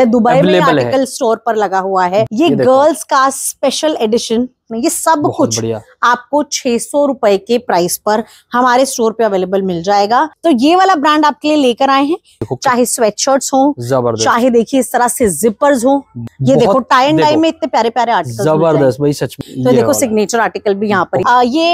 Dubai में article store पर लगा हुआ है ये, ये गर्ल्स का स्पेशल एडिशन में ये सब कुछ आपको छह सौ रुपए के प्राइस पर हमारे स्टोर पे अवेलेबल मिल जाएगा तो ये वाला ब्रांड आपके लिए लेकर आए हैं चाहे स्वेट शर्ट हो चाहे देखिए इस तरह से जिपर्स हो ये देखो टाई एंड डाई में इतने प्यारे प्यारे आर्टिकल जबरदस्त भाई सच तो देखो सिग्नेचर आर्टिकल भी यहाँ पर ये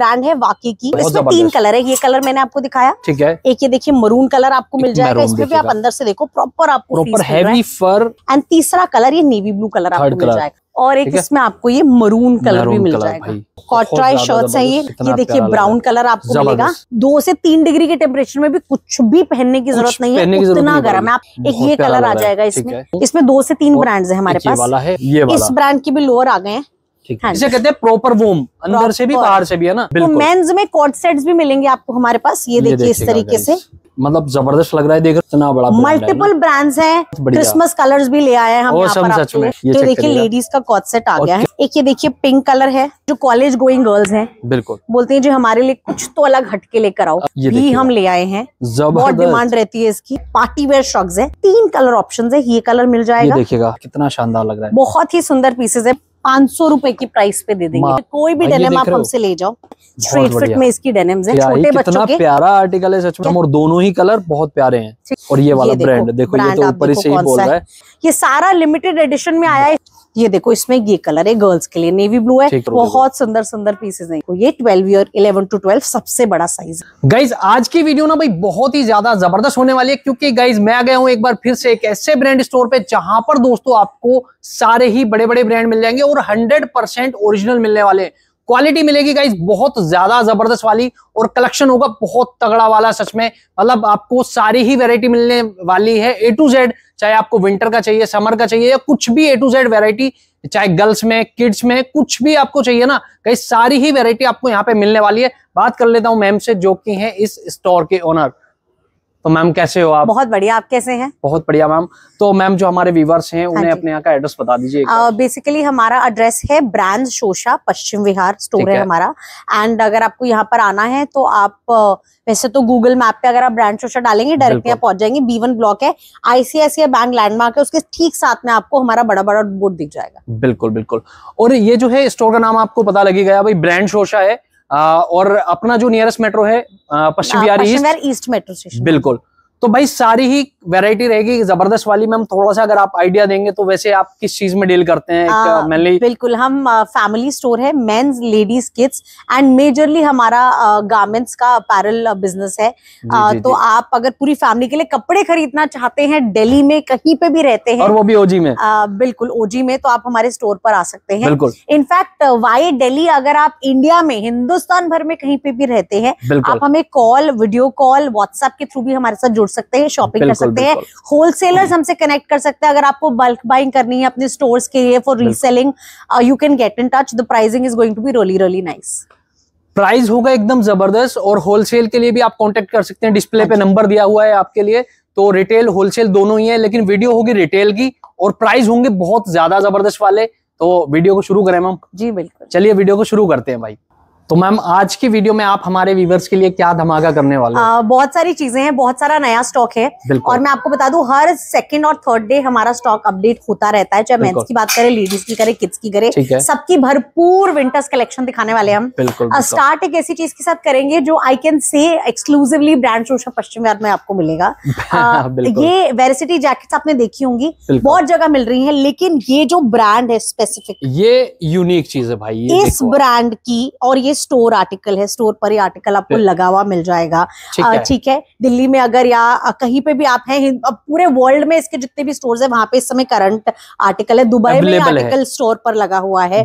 ब्रांड है वाकी की इसमें तीन कलर है ये कलर मैंने आपको दिखाया ठीक है एक ये देखिए मरून कलर आपको मिल जाएगा इसमें भी आप अंदर से देखो प्रॉपर आपको प्रॉपर हैवी फर एंड तीसरा कलर ये नेवी ब्लू कलर आपको मिल जाएगा और एक इसमें आपको ये मरून कलर भी मिल जाएगा कॉट्राई शर्ट हैं ये ये देखिए ब्राउन कलर आपको मिलेगा दो से तीन डिग्री के टेम्परेचर में भी कुछ भी पहनने की जरूरत नहीं है उतना गर्म है आप एक ये कलर आ जाएगा इसमें इसमें दो से तीन ब्रांड्स है हमारे पास इस ब्रांड की भी लोअर आ गए हैं ठीक हाँ है कहते हैं प्रॉपर वोम अंदर से भी बाहर से भी है ना तो मेंस में कॉट सेट्स भी मिलेंगे आपको हमारे पास ये देखिए इस तरीके से मतलब जबरदस्त लग रहा है देखो इतना बड़ा मल्टीपल ब्रांड्स हैं क्रिसमस कलर्स भी ले आए हैं हम यहाँ पर तो देखिए लेडीज का कॉट सेट आ गया है एक ये देखिए पिंक कलर है जो कॉलेज गोइंग गर्ल्स हैं बिल्कुल बोलते हैं जो हमारे लिए कुछ तो अलग हटके लेकर आओ ये हम ले आए हैं बहुत डिमांड रहती है इसकी पार्टी वेयर श्रग्स है तीन कलर ऑप्शन है ये कलर मिल जाएगा देखिएगा कितना शानदार लग रहा है बहुत ही सुंदर पीसेस है पांच सौ रूपए की प्राइस पे दे देंगे कोई भी डेनिम आप हमसे ले जाओ स्ट्रीट फिट में इसकी डेनेम है छोटे बच्चों के प्यारा आर्टिकल है सच में और दोनों ही कलर बहुत प्यारे हैं और ये वाला ब्रांड देखो ये तो ऊपर ही से ही बोल रहा है ये सारा लिमिटेड एडिशन में आया है ये देखो इसमें ये कलर है गर्ल्स के लिए नेवी ब्लू है बहुत सुंदर सुंदर पीसेज है ये twelve year eleven to twelve सबसे बड़ा साइज गाइज आज की वीडियो ना भाई बहुत ही ज्यादा जबरदस्त होने वाली है क्योंकि गाइज मैं आ गया हूँ एक बार फिर से एक ऐसे ब्रांड स्टोर पे जहां पर दोस्तों आपको सारे ही बड़े बड़े ब्रांड मिल जाएंगे और हंड्रेड ओरिजिनल मिलने वाले हैं क्वालिटी मिलेगी गाइज बहुत ज्यादा जबरदस्त वाली और कलेक्शन होगा बहुत तगड़ा वाला सच में मतलब आपको सारी ही वेरायटी मिलने वाली है ए टू जेड चाहे आपको विंटर का चाहिए समर का चाहिए या कुछ भी ए टू जेड वेरायटी चाहे गर्ल्स में किड्स में कुछ भी आपको चाहिए ना कई सारी ही वेरायटी आपको यहाँ पे मिलने वाली है बात कर लेता हूँ मैम से जो कि है इस स्टोर के ओनर तो मैम कैसे हो आप बहुत बढ़िया आप कैसे हैं बहुत बढ़िया मैम तो मैम जो हमारे व्यूवर्स हैं उन्हें हाँ अपने यहाँ का एड्रेस बता दीजिए बेसिकली हमारा एड्रेस है ब्रांड शोशा पश्चिम विहार स्टोर है, है हमारा एंड अगर आपको यहाँ पर आना है तो आप वैसे तो गूगल मैप पे अगर आप ब्रांड शोशा डालेंगे डायरेक्ट यहाँ पहुंच जाएंगे बी ब्लॉक है आईसीआईसी बैंक लैंडमार्क है उसके ठीक साथ में आपको हमारा बड़ा बड़ा बोर्ड दिख जाएगा बिल्कुल बिल्कुल और ये जो है स्टोर का नाम आपको पता लगेगा भाई ब्रांड शोशा है और अपना जो नियरेस्ट मेट्रो है Paschim Vihar east metro station बिल्कुल तो भाई सारी ही वैरायटी रहेगी जबरदस्त वाली में हम थोड़ा सा अगर आप आइडिया देंगे तो वैसे आप किस चीज में डील करते हैं आ, uh, बिल्कुल हम फैमिली uh, स्टोर है men's ladies kids and majorly हमारा गार्मेंट्स uh, का अपैरल बिजनेस है जी, आ, तो जी. आप अगर पूरी फैमिली के लिए कपड़े खरीदना चाहते हैं दिल्ली में कहीं पे भी रहते हैं और वो भी ओजी में आ, बिल्कुल ओजी में तो आप हमारे स्टोर पर आ सकते हैं इनफैक्ट वाई डेली अगर आप इंडिया में हिंदुस्तान भर में कहीं पे भी रहते हैं आप हमें कॉल वीडियो कॉल व्हाट्सएप के थ्रू भी हमारे साथ जुड़ सकते हैं शॉपिंग कर सकते हैं होलसेलर हमसे कनेक्ट कर सकते हैं अगर आपको बल्क बाइंग करनी है अपने स्टोर के लिए for reselling you can get in touch the pricing is going to be really really nice price होगा एकदम जबरदस्त और होलसेल के लिए भी आप कांटेक्ट कर सकते हैं डिस्प्ले पे नंबर हाँ दिया हुआ है आपके लिए तो रिटेल होलसेल दोनों ही है लेकिन वीडियो होगी रिटेल की और प्राइस होंगे बहुत ज्यादा जबरदस्त वाले तो वीडियो को शुरू करें मैम जी बिल्कुल चलिए वीडियो को शुरू करते हैं भाई तो मैम आज की वीडियो में आप हमारे व्यूवर्स के लिए क्या धमाका करने वाले हैं? बहुत सारी चीजें हैं बहुत सारा नया स्टॉक है और मैं आपको बता दूं हर सेकंड और थर्ड डे हमारा स्टॉक अपडेट होता रहता है चाहे मेंस की बात करें लेडीज की करें किड्स की करें सबकी भरपूर विंटर्स कलेक्शन दिखाने वाले हम बिल्कुल, बिल्कुल। स्टार्ट एक ऐसी चीज के साथ करेंगे जो आई कैन से एक्सक्लूसिवली ब्रांड शोशा पश्चिम बिहार में आपको मिलेगा ये वेरिसिटी जैकेट आपने देखी होंगी बहुत जगह मिल रही है लेकिन ये जो ब्रांड है स्पेसिफिक ये यूनिक चीज है भाई इस ब्रांड की और ये स्टोर आर्टिकल है स्टोर पर ही आर्टिकल आपको लगा हुआ मिल जाएगा ठीक है दिल्ली में अगर या कहीं पे भी आप हैं पूरे वर्ल्ड में इसके जितने भी स्टोर्स है वहां पे इस समय करंट आर्टिकल है दुबई में आर्टिकल स्टोर पर लगा हुआ है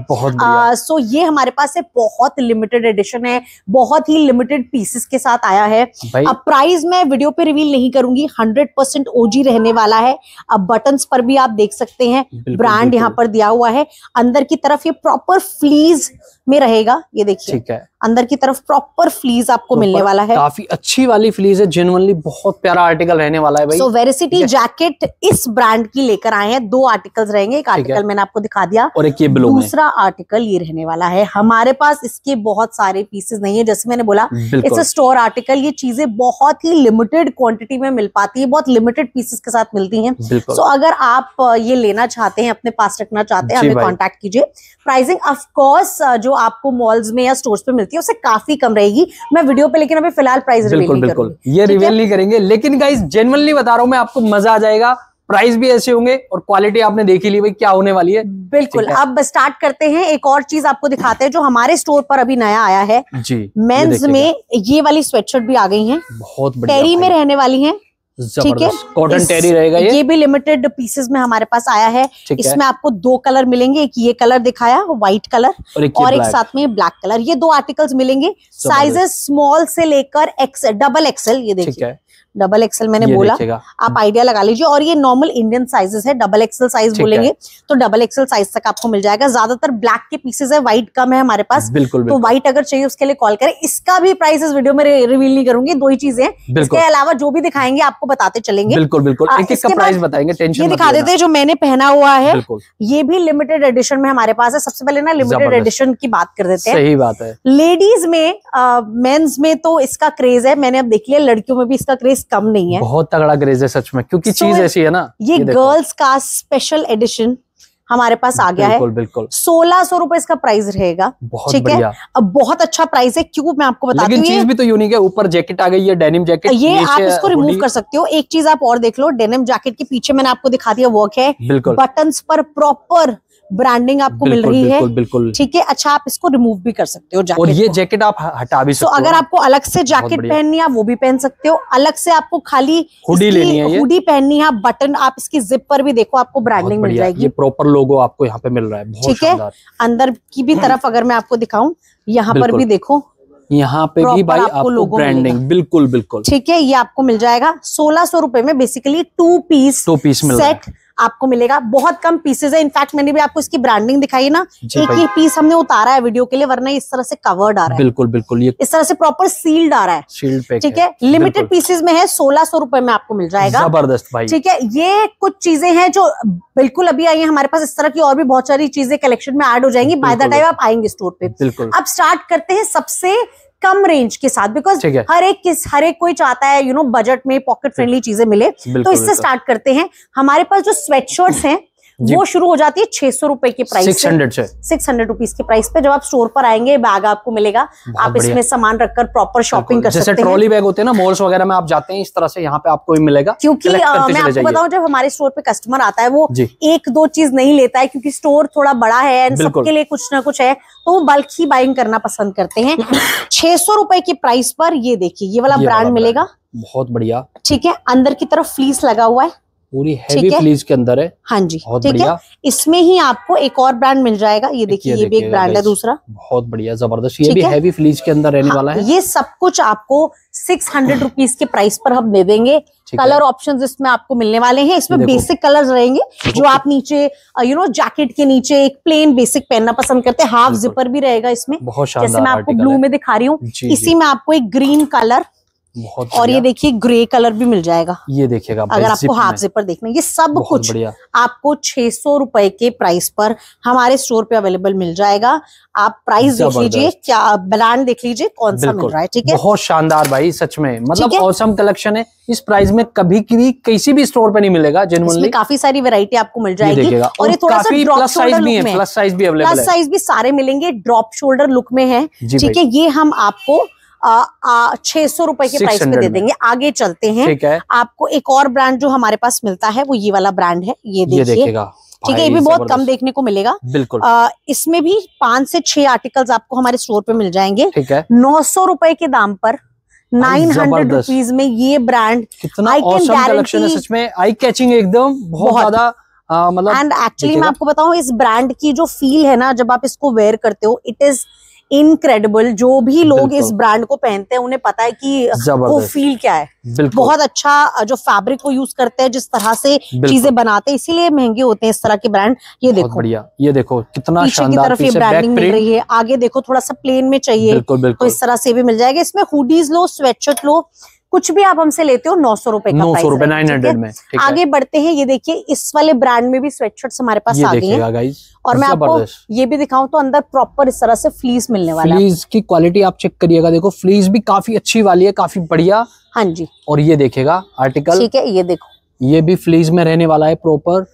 सो ये हमारे पास है बहुत लिमिटेड एडिशन है बहुत ही लिमिटेड पीसेस के साथ आया है अब प्राइस मैं वीडियो पे रिवील नहीं करूंगी हंड्रेड परसेंट ओजी रहने वाला है अब बटन पर भी आप देख सकते हैं ब्रांड यहाँ पर दिया हुआ है अंदर की तरफ ये प्रॉपर फ्लीज में रहेगा ये देखिए ठीक है अंदर की तरफ प्रॉपर फ्लीज आपको मिलने वाला है काफी अच्छी वाली फ्लीज है जेनवनली बहुत प्यारा आर्टिकल रहने वाला है भाई सो वेरिसिटी जैकेट इस ब्रांड की लेकर आए हैं दो आर्टिकल्स रहेंगे एक आर्टिकल मैंने आपको दिखा दिया और एक ये ब्लू दूसरा आर्टिकल ये रहने वाला है हमारे पास इसके बहुत सारे पीसेज नहीं है जैसे मैंने बोला इट्स स्टोर आर्टिकल ये चीजें बहुत ही लिमिटेड क्वांटिटी में मिल पाती है बहुत लिमिटेड पीसेस के साथ मिलती है सो अगर आप ये लेना चाहते हैं अपने पास रखना चाहते हैं हमें कॉन्टेक्ट कीजिए प्राइसिंग ऑफकोर्स जो आपको मॉल्स में या स्टोर्स पे मिलती है उससे काफी कम रहेगी मैं वीडियो पे लेकिन अभी फिलहाल प्राइस बिल्कुल बिल्कुल ये रिवील नहीं करेंगे लेकिन गाइज जेनवनली बता रहा हूँ मैं आपको मजा आ जाएगा प्राइस भी ऐसे होंगे और क्वालिटी आपने देखी ली भाई क्या होने वाली है बिल्कुल अब स्टार्ट करते हैं एक और चीज आपको दिखाते हैं जो हमारे स्टोर पर अभी नया आया है जी मेंस में ये वाली स्वेटशर्ट भी आ गई है बहुत टेरी में रहने वाली है ठीक है कॉटन टेरी रहेगा ये ये भी लिमिटेड पीसेस में हमारे पास आया है इसमें आपको दो कलर मिलेंगे एक ये कलर दिखाया व्हाइट कलर और एक, और एक साथ में ब्लैक कलर ये दो आर्टिकल्स मिलेंगे साइजेस स्मॉल से लेकर एक्सेल डबल एक्सेल ये देखिए डबल एक्सएल मैंने बोला आप आइडिया लगा लीजिए और ये नॉर्मल इंडियन साइजेस है डबल एक्सएल साइज बोलेंगे तो डबल एक्सएल साइज तक आपको मिल जाएगा ज्यादातर ब्लैक के पीसेज है व्हाइट कम है हमारे पास बिल्कुल तो व्हाइट अगर चाहिए उसके लिए कॉल करें इसका भी प्राइस इस वीडियो में रिवील नहीं करूंगी दो ही चीजें इसके अलावा जो भी दिखाएंगे आपको बताते चलेंगे बिल्कुल बिल्कुल प्राइस बताएंगे टेंशन ये दिखा देते हैं जो मैंने पहना हुआ है ये भी लिमिटेड एडिशन में हमारे पास है सबसे पहले ना लिमिटेड एडिशन की बात कर देते हैं सही बात है लेडीज में मेन्स में तो इसका क्रेज है मैंने अब देख लिया लड़कियों में भी इसका क्रेज कम नहीं है बहुत तगड़ा क्रेज है सच में क्योंकि so, चीज ऐसी है ना ये, ये गर्ल्स का स्पेशल एडिशन हमारे पास आ गया बिल्कुल, है बिल्कुल सोलह सौ रुपए इसका प्राइस रहेगा ठीक है अब बहुत अच्छा प्राइस है क्यों मैं आपको बताती हूँ चीज भी तो यूनिक है ऊपर जैकेट आ गई है डेनिम जैकेट ये आप इसको रिमूव कर सकते हो एक चीज आप और देख लो डेनिम जैकेट के पीछे मैंने आपको दिखा दिया वर्क है बटन पर प्रॉपर ब्रांडिंग आपको मिल रही है बिल्कुल ठीक है अच्छा आप इसको रिमूव भी कर सकते हो और ये जैकेट आप हटा भी सकते हो अगर आपको अलग से जैकेट पहननी है वो भी पहन सकते हो अलग से आपको खाली हुडी लेनी है हुडी पहननी है बटन आप इसकी जिप पर भी देखो आपको ब्रांडिंग मिल जाएगी ये प्रॉपर लोगो आपको यहाँ पे मिल रहा है ठीक है अंदर की भी तरफ अगर मैं आपको दिखाऊँ यहाँ पर भी देखो यहाँ पे भी भाई आपको, आपको लोगो ब्रांडिंग बिल्कुल बिल्कुल ठीक है ये आपको मिल जाएगा सोलह सौ रूपये में basically two piece two piece set आपको मिलेगा बहुत कम पीसेज है इनफैक्ट मैंने भी आपको इसकी ब्रांडिंग दिखाई है ना एक ही पीस हमने उतारा है वीडियो के लिए वरना इस तरह से कवर्ड आ रहा है बिल्कुल बिल्कुल ये इस तरह से प्रॉपर सील्ड आ रहा है सील्ड ठीक है लिमिटेड पीसेज में है सोलह सौ रुपए में आपको मिल जाएगा जबरदस्त भाई ठीक है ये कुछ चीजें हैं जो बिल्कुल अभी आई है हमारे पास इस तरह की और भी बहुत सारी चीजें कलेक्शन में एड हो जाएंगी बाय द टाइम आप आएंगे स्टोर पे बिल्कुल अब स्टार्ट करते हैं सबसे कम रेंज के साथ बिकॉज हर एक किस हर एक कोई चाहता है यू नो बजट में पॉकेट फ्रेंडली चीजें मिले तो इससे स्टार्ट करते हैं हमारे पास जो शर्ट्स हैं वो शुरू हो जाती है छह सौ रुपए की प्राइस सिक्स हंड्रेड से सिक्स हंड्रेड रुपीज के प्राइस पे जब आप स्टोर पर आएंगे बैग आपको मिलेगा आप इसमें सामान रखकर प्रॉपर शॉपिंग कर सकते हैं ट्रॉली बैग होते हैं ना मॉल्स वगैरह में आप जाते हैं इस तरह से यहाँ पे आपको भी मिलेगा क्योंकि मैं आपको बताऊँ जब हमारे स्टोर पे कस्टमर आता है वो एक दो चीज नहीं लेता है क्योंकि स्टोर थोड़ा बड़ा है सबके लिए कुछ ना कुछ है तो वो बल्क ही बाइंग करना पसंद करते हैं छह सौ रुपए की प्राइस पर ये देखिए ये वाला ब्रांड मिलेगा बहुत बढ़िया ठीक है अंदर की तरफ फ्लीस लगा हुआ है पूरी हैवी फ्लीज के अंदर है हाँ जी ठीक है इसमें ही आपको एक और ब्रांड मिल जाएगा ये देखिए ये भी एक ब्रांड है दूसरा बहुत बढ़िया जबरदस्त ये भी हैवी फ्लीज के अंदर रहने हाँ, वाला है ये सब कुछ आपको सिक्स हंड्रेड रुपीज के प्राइस पर हम दे देंगे कलर ऑप्शन इसमें आपको मिलने वाले हैं इसमें बेसिक कलर रहेंगे जो आप नीचे यू नो जैकेट के नीचे एक प्लेन बेसिक पहनना पसंद करते हैं हाफ जिपर भी रहेगा इसमें जैसे मैं आपको ब्लू में दिखा रही हूँ इसी में आपको एक ग्रीन कलर बहुत और ये देखिए ग्रे कलर भी मिल जाएगा ये देखिएगा अगर आपको हाफ जिपर देखना ये सब कुछ आपको छह सौ रुपए के प्राइस पर हमारे स्टोर पे अवेलेबल मिल जाएगा आप प्राइस देख लीजिए क्या ब्रांड देख लीजिए कौन सा मिल रहा है ठीक है बहुत शानदार भाई सच में मतलब औसम कलेक्शन है इस प्राइस में कभी भी किसी भी स्टोर पे नहीं मिलेगा जेनुअनली काफी सारी वेरायटी आपको मिल जाएगी और ये थोड़ा सा प्लस साइज भी है प्लस साइज भी अवेलेबल प्लस साइज भी सारे मिलेंगे ड्रॉप शोल्डर लुक में है ठीक है ये हम आपको छह सौ रुपए के प्राइस पे दे देंगे आगे चलते हैं है। आपको एक और ब्रांड जो हमारे पास मिलता है वो ये वाला ब्रांड है ये देखिए ठीक है ये भी बहुत कम देखने को मिलेगा बिल्कुल इसमें भी पांच से छह आर्टिकल्स आपको हमारे स्टोर पे मिल जाएंगे ठीक है नौ सौ रुपए के दाम पर नाइन हंड्रेड रुपीज में ये ब्रांड आई कैचिंग एकदम बहुत ज्यादा मतलब एंड एक्चुअली मैं आपको बताऊं इस ब्रांड की जो फील है ना जब आप इसको वेयर करते हो इट इज इनक्रेडिबल जो भी लोग इस ब्रांड को पहनते हैं उन्हें पता है कि वो फील क्या है बहुत अच्छा जो फैब्रिक को यूज करते हैं जिस तरह से चीजें बनाते हैं इसीलिए महंगे होते हैं इस तरह के ब्रांड ये देखो बढ़िया ये देखो कितना की तरफ ये ब्रांडिंग मिल रही है आगे देखो थोड़ा सा प्लेन में चाहिए तो इस तरह से भी मिल जाएगा इसमें हुडीज लो स्वेटशर्ट लो कुछ भी आप हमसे लेते हो नौ सौ रुपए नौ सौ रुपए नाइन हंड्रेड में आगे बढ़ते हैं ये देखिए इस वाले ब्रांड में भी स्वेट शर्ट हमारे पास आ गई है और मैं आपको ये भी दिखाऊं तो अंदर प्रॉपर इस तरह से फ्लीस मिलने वाला फ्लीस की क्वालिटी आप चेक करिएगा देखो फ्लीस भी काफी अच्छी वाली है काफी बढ़िया हाँ जी और ये देखेगा आर्टिकल ठीक है ये देखो ये भी फ्लीज में रहने वाला है प्रॉपर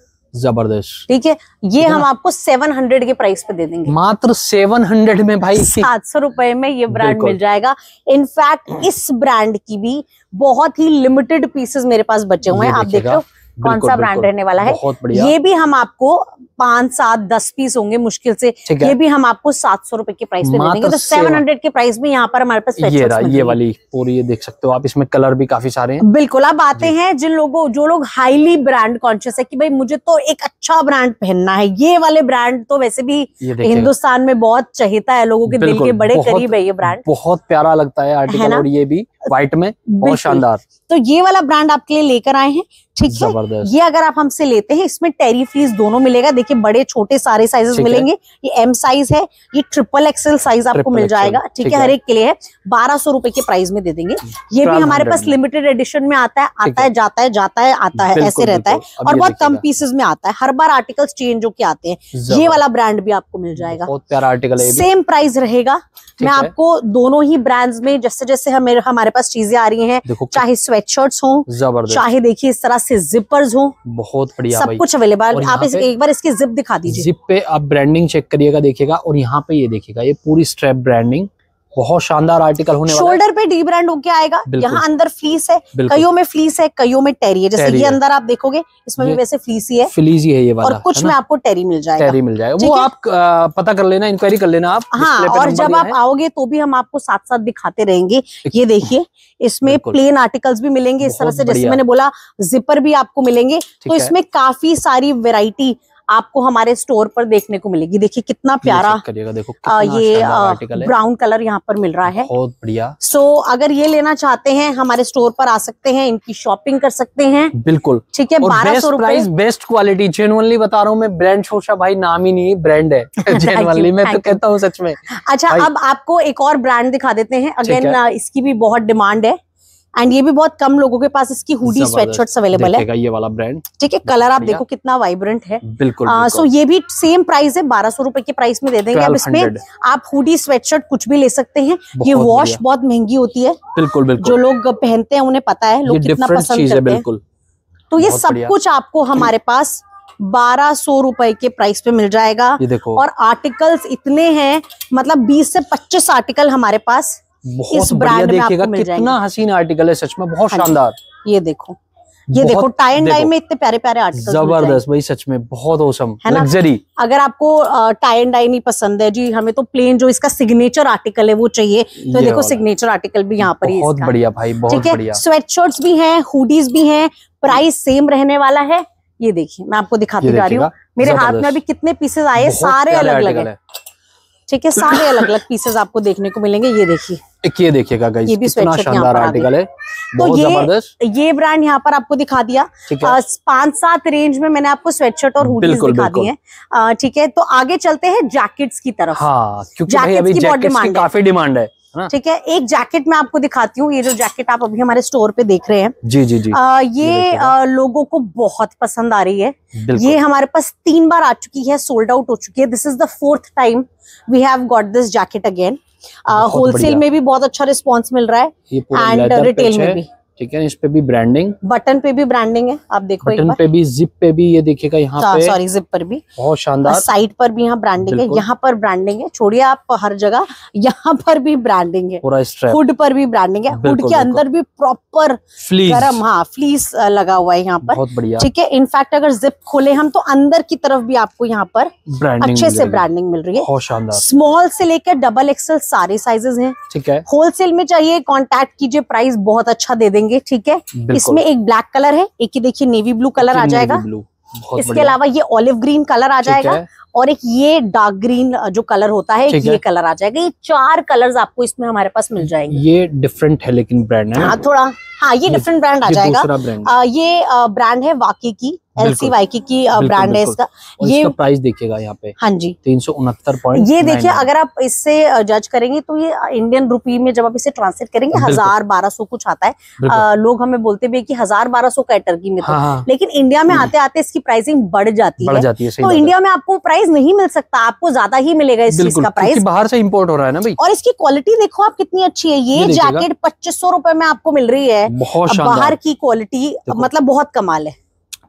जबरदस्त ठीक है ये हम आपको 700 के प्राइस पे दे देंगे मात्र 700 में भाई सात सौ रुपए में ये ब्रांड मिल जाएगा इनफैक्ट इस ब्रांड की भी बहुत ही लिमिटेड पीसेस मेरे पास बचे हुए हैं आप देख रहे हो कौन सा ब्रांड रहने वाला है ये भी हम आपको पांच सात दस पीस होंगे मुश्किल से ये भी हम आपको सात सौ रुपए के प्राइस में देंगे तो सेवन हंड्रेड के प्राइस में यहाँ पर हमारे पास ये ये वाली पूरी ये देख सकते हो आप इसमें कलर भी काफी सारे हैं बिल्कुल अब आते हैं जिन लोगों जो लोग हाईली ब्रांड कॉन्शियस है की भाई मुझे तो एक अच्छा ब्रांड पहनना है ये वाले ब्रांड तो वैसे भी हिंदुस्तान में बहुत चहेता है लोगों के दिल के बड़े करीब है ये ब्रांड बहुत प्यारा लगता है आर्टिकल ये भी व्हाइट में बहुत शानदार तो ये वाला ब्रांड आपके लिए लेकर आए हैं ठीक है ये अगर आप हमसे लेते हैं इसमें टेरी फीस दोनों मिलेगा देखिए बड़े छोटे सारे साइजेस मिलेंगे ये एम साइज है ये ट्रिपल एक्सएल साइज आपको मिल जाएगा ठीक है हर एक के लिए है बारह सौ रुपए के प्राइस में दे देंगे ये भी हमारे पास लिमिटेड एडिशन में आता है आता है जाता है जाता है आता है ऐसे रहता है और बहुत कम पीसेज में आता है हर बार आर्टिकल्स चेंज होकर आते हैं ये वाला ब्रांड भी आपको मिल जाएगा बहुत प्यारा आर्टिकल है सेम प्राइस रहेगा मैं आपको दोनों ही ब्रांड्स में जैसे जैसे हमारे हमारे पास चीजें आ रही हैं चाहे स्वेट शर्ट हो चाहे देखिए इस तरह से जिपर्स हो बहुत बढ़िया सब कुछ अवेलेबल आप एक बार इसकी जिप दिखा दीजिए जिप पे आप ब्रांडिंग चेक करिएगा देखिएगा और यहाँ पे ये देखिएगा ये पूरी स्ट्रेप ब्रांडिंग बहुत शानदार आर्टिकल होने शोल्डर पे डी ब्रांड होके आएगा यहाँ अंदर फ्लीस है कईयों में फ्लीस है कईयों में टेरी है जैसे ये अंदर आप देखोगे इसमें भी वैसे फ्लीस ही है फ्लीस ही है ये वाला और कुछ में आपको टेरी मिल जाएगा टेरी मिल जाएगा वो आप पता कर लेना इंक्वायरी कर लेना आप हाँ और जब आप आओगे तो भी हम आपको साथ साथ दिखाते रहेंगे ये देखिए इसमें प्लेन आर्टिकल्स भी मिलेंगे इस तरह से जैसे मैंने बोला जिपर भी आपको मिलेंगे तो इसमें काफी सारी वेराइटी आपको हमारे स्टोर पर देखने को मिलेगी देखिए कितना प्यारा करिएगा देखो कितना ये ब्राउन कलर यहाँ पर मिल रहा है बहुत बढ़िया सो so, अगर ये लेना चाहते हैं हमारे स्टोर पर आ सकते हैं इनकी शॉपिंग कर सकते हैं बिल्कुल ठीक है बारह सौ प्राइस बेस्ट क्वालिटी जेनुअनली बता रहा हूँ मैं ब्रांड छोशा भाई नाम ही नहीं ब्रांड है जेनुअनली मैं तो कहता हूँ सच में अच्छा अब आपको एक और ब्रांड दिखा देते हैं अगेन इसकी भी बहुत डिमांड है एंड ये भी बहुत कम लोगों के पास इसकी हुडी स्वेटशर्ट्स अवेलेबल है ये वाला ब्रांड ठीक है कलर आप देखो कितना वाइब्रेंट है बिल्कुल सो ये भी सेम प्राइस है बारह सौ रूपए के प्राइस में दे देंगे आप इसमें आप हुडी स्वेटशर्ट कुछ भी ले सकते हैं ये वॉश बहुत महंगी होती है बिल्कुल बिल्कुल जो लोग पहनते हैं उन्हें पता है लोग कितना पसंद करते हैं बिल्कुल तो ये सब कुछ आपको हमारे पास बारह सौ रुपए के प्राइस पे मिल जाएगा ये देखो और आर्टिकल्स इतने हैं मतलब बीस से पच्चीस आर्टिकल हमारे पास बहुत बढ़िया देखिएगा कितना हसीन आर्टिकल है सच में बहुत हाँ शानदार ये देखो ये देखो टाई एंड डाई में इतने प्यारे प्यारे आर्टिकल जबरदस्त भाई सच में बहुत औसम लग्जरी अगर आपको टाई एंड डाई नहीं पसंद है जी हमें तो प्लेन जो इसका सिग्नेचर आर्टिकल है वो चाहिए तो देखो सिग्नेचर आर्टिकल भी यहाँ पर बहुत बढ़िया भाई बहुत बढ़िया स्वेट शर्ट भी है हुडीज भी है प्राइस सेम रहने वाला है ये देखिए मैं आपको दिखाती जा रही हूँ मेरे हाथ में अभी कितने पीसेज आए सारे अलग अलग है ठीक है सारे अलग अलग पीसेज आपको देखने को मिलेंगे ये देखिए एक ये देखिएगा गाइस कितना शानदार आर्टिकल है तो ये ये ब्रांड यहाँ पर आपको दिखा दिया पांच सात रेंज में मैंने आपको स्वेटशर्ट और हुडीज दिखा दिए है ठीक है तो आगे चलते हैं जैकेट्स की तरफ हाँ क्योंकि अभी जैकेट्स की काफी डिमांड है ठीक है एक जैकेट मैं आपको दिखाती हूँ ये जो जैकेट आप अभी हमारे स्टोर पे देख रहे हैं जी जी जी आ, ये आ, लोगों को बहुत पसंद आ रही है ये हमारे पास तीन बार आ चुकी है सोल्ड आउट हो चुकी है this is the fourth time we have got this jacket again wholesale में भी बहुत अच्छा रिस्पॉन्स मिल रहा है एंड रिटेल में भी ठीक है इस पे भी ब्रांडिंग बटन पे भी ब्रांडिंग है आप देखो बटन पे भी जिप पे भी ये देखिएगा यहाँ सॉरी हाँ, जिप पर भी बहुत शानदार साइड पर भी यहाँ ब्रांडिंग है यहाँ पर ब्रांडिंग है छोड़िए आप हर जगह यहाँ पर भी ब्रांडिंग है पूरा हुड पर भी ब्रांडिंग है हुड के अंदर भी प्रॉपर गरम हाँ फ्लीस लगा हुआ है यहाँ पर बहुत बढ़िया ठीक है इनफैक्ट अगर जिप खोले हम तो अंदर की तरफ भी आपको यहाँ पर अच्छे से ब्रांडिंग मिल रही है बहुत शानदार स्मॉल से लेकर डबल एक्सएल सारे साइजेस है ठीक है होलसेल में चाहिए कॉन्टेक्ट कीजिए प्राइस बहुत अच्छा दे देंगे देंगे ठीक है इसमें एक ब्लैक कलर है एक ही देखिए नेवी ब्लू कलर आ जाएगा इसके अलावा ये ऑलिव ग्रीन कलर आ जाएगा और एक ये डार्क ग्रीन जो कलर होता है ये कलर आ जाएगा ये चार कलर्स आपको इसमें हमारे पास मिल जाएंगे ये डिफरेंट है लेकिन ब्रांड है हाँ थोड़ा हाँ ये डिफरेंट ब्रांड आ जाएगा ये ब्रांड है वाकई की एलसी वाइकी की ब्रांड है इसका ये इसका प्राइस देखिएगा यहाँ पे हाँ जी तीन सौ उनहत्तर पॉइंट ये देखिए अगर आप इससे जज करेंगे तो ये इंडियन रुपी में जब आप इसे ट्रांसलेट करेंगे हजार बारह सौ कुछ आता है आ, लोग हमें बोलते भी है कि हजार बारह सौ का टर्की हाँ, हाँ। में तो लेकिन इंडिया में हम्म। आते आते इसकी प्राइसिंग बढ़ जाती है तो इंडिया में आपको प्राइस नहीं मिल सकता आपको ज्यादा ही मिलेगा इस चीज का प्राइस बाहर से इम्पोर्ट हो रहा है ना भाई और इसकी क्वालिटी देखो आप कितनी अच्छी है ये जैकेट पच्चीस सौ में आपको मिल रही है बाहर की क्वालिटी मतलब बहुत कमाल है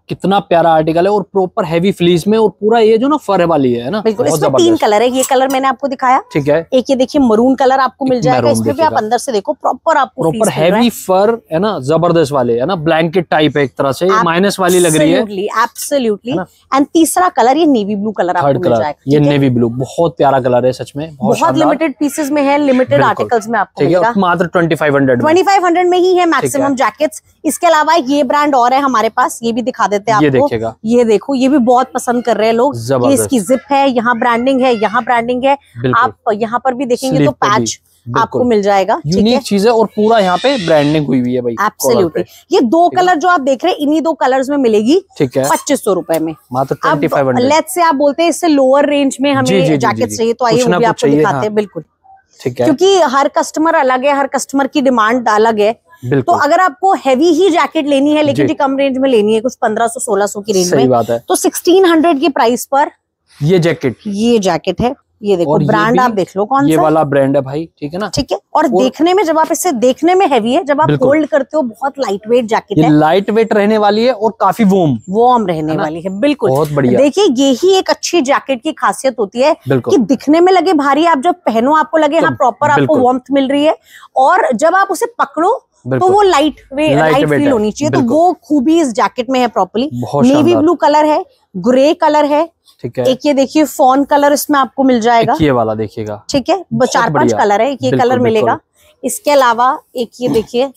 कितना प्यारा आर्टिकल है और प्रॉपर हैवी फ्लीस में और पूरा ये जो ना फर वाली है ना बिल्कुल इसमें तीन कलर है ये कलर मैंने आपको दिखाया ठीक है एक ये देखिए मरून कलर आपको मिल जाएगा इसमें भी आप अंदर से देखो प्रॉपर आपको प्रॉपर हैवी फर है ना जबरदस्त वाले है ना ब्लैंकेट टाइप है एक तरह से माइनस वाली लग रही है एब्सोल्यूटली एंड तीसरा कलर ये navy blue colour third colour ये नेवी ब्लू बहुत प्यारा कलर है सच में बहुत लिमिटेड पीसेज में है लिमिटेड आर्टिकल्स में आपको मात्र ट्वेंटी फाइव हंड्रेड में ही है मैक्सिमम जैकेट इसके अलावा ये ब्रांड और है हमारे पास ये भी दिखा दे देते हैं आपको ये देखो ये भी बहुत पसंद कर रहे हैं लोग ये इसकी जिप है यहाँ ब्रांडिंग है यहाँ ब्रांडिंग है आप यहाँ पर भी देखेंगे तो पैच आपको मिल जाएगा यूनिक चीज है और पूरा यहाँ पे ब्रांडिंग हुई हुई है भाई एब्सोल्युटली ये दो कलर जो आप देख रहे हैं इन्हीं दो कलर्स में मिलेगी ठीक है पच्चीस सौ रूपए में मात्र लेट से आप बोलते हैं इससे लोअर रेंज में हमें जैकेट चाहिए तो आइए आपको दिखाते हैं हाँ। बिल्कुल ठीक है क्योंकि हर कस्टमर अलग है हर कस्टमर की डिमांड अलग है तो अगर आपको हैवी ही जैकेट लेनी है लेकिन कम रेंज में लेनी है कुछ पंद्रह सो सोलह सो की रेंज में बात है तो सिक्सटीन हंड्रेड के प्राइस पर ये जैकेट ये जैकेट है ये देखो ब्रांड आप देख लो कौन ये सा? वाला ब्रांड है भाई ठीक है ना ठीक है और, और देखने में जब आप इसे देखने में हैवी है जब आप होल्ड करते हो बहुत लाइट वेट जैकेट है लाइट वेट रहने वाली है और काफी वोम वोम रहने वाली है बिल्कुल बहुत बढ़िया देखिए यही एक अच्छी जैकेट की खासियत होती है कि दिखने में लगे भारी आप जब पहनो आपको लगे हाँ प्रॉपर आपको वॉर्म मिल रही है और जब आप उसे पकड़ो तो वो लाइट वे लाइट फील होनी चाहिए तो वो खूबी इस जैकेट में है प्रॉपरली नेवी ब्लू कलर है ग्रे कलर है ठीक है एक ये देखिए फोन कलर इसमें आपको मिल जाएगा ये वाला देखिएगा ठीक है चार पांच कलर है ये कलर मिलेगा इसके अलावा एक ये देखिए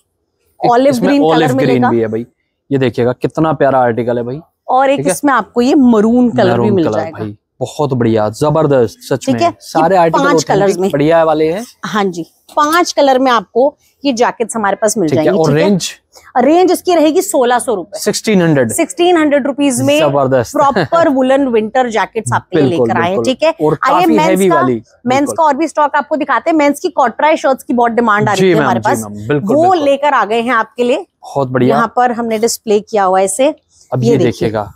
ऑलिव ग्रीन कलर मिलेगा भी है भाई ये देखिएगा कितना प्यारा आर्टिकल है भाई और एक इसमें आपको ये मरून कलर भी मिल जाएगा बहुत बढ़िया जबरदस्त सच में सारे पांच तो कलर में बढ़िया वाले हैं हाँ जी पांच कलर में आपको ये जैकेट हमारे पास मिल जाएंगे और रेंज रेंज इसकी रहेगी सोलह सौ रूपए sixteen hundred sixteen hundred rupees में जबरदस्त प्रॉपर वुलन विंटर जैकेट्स आपके लिए लेकर आए हैं ठीक है आइए मेंस का मेंस का और भी स्टॉक आपको दिखाते हैं मेंस की कॉटराई शर्ट्स की बहुत डिमांड आ रही है हमारे पास वो लेकर आ गए हैं आपके लिए बहुत बढ़िया यहाँ पर हमने डिस्प्ले किया हुआ इसे अब ये देखिएगा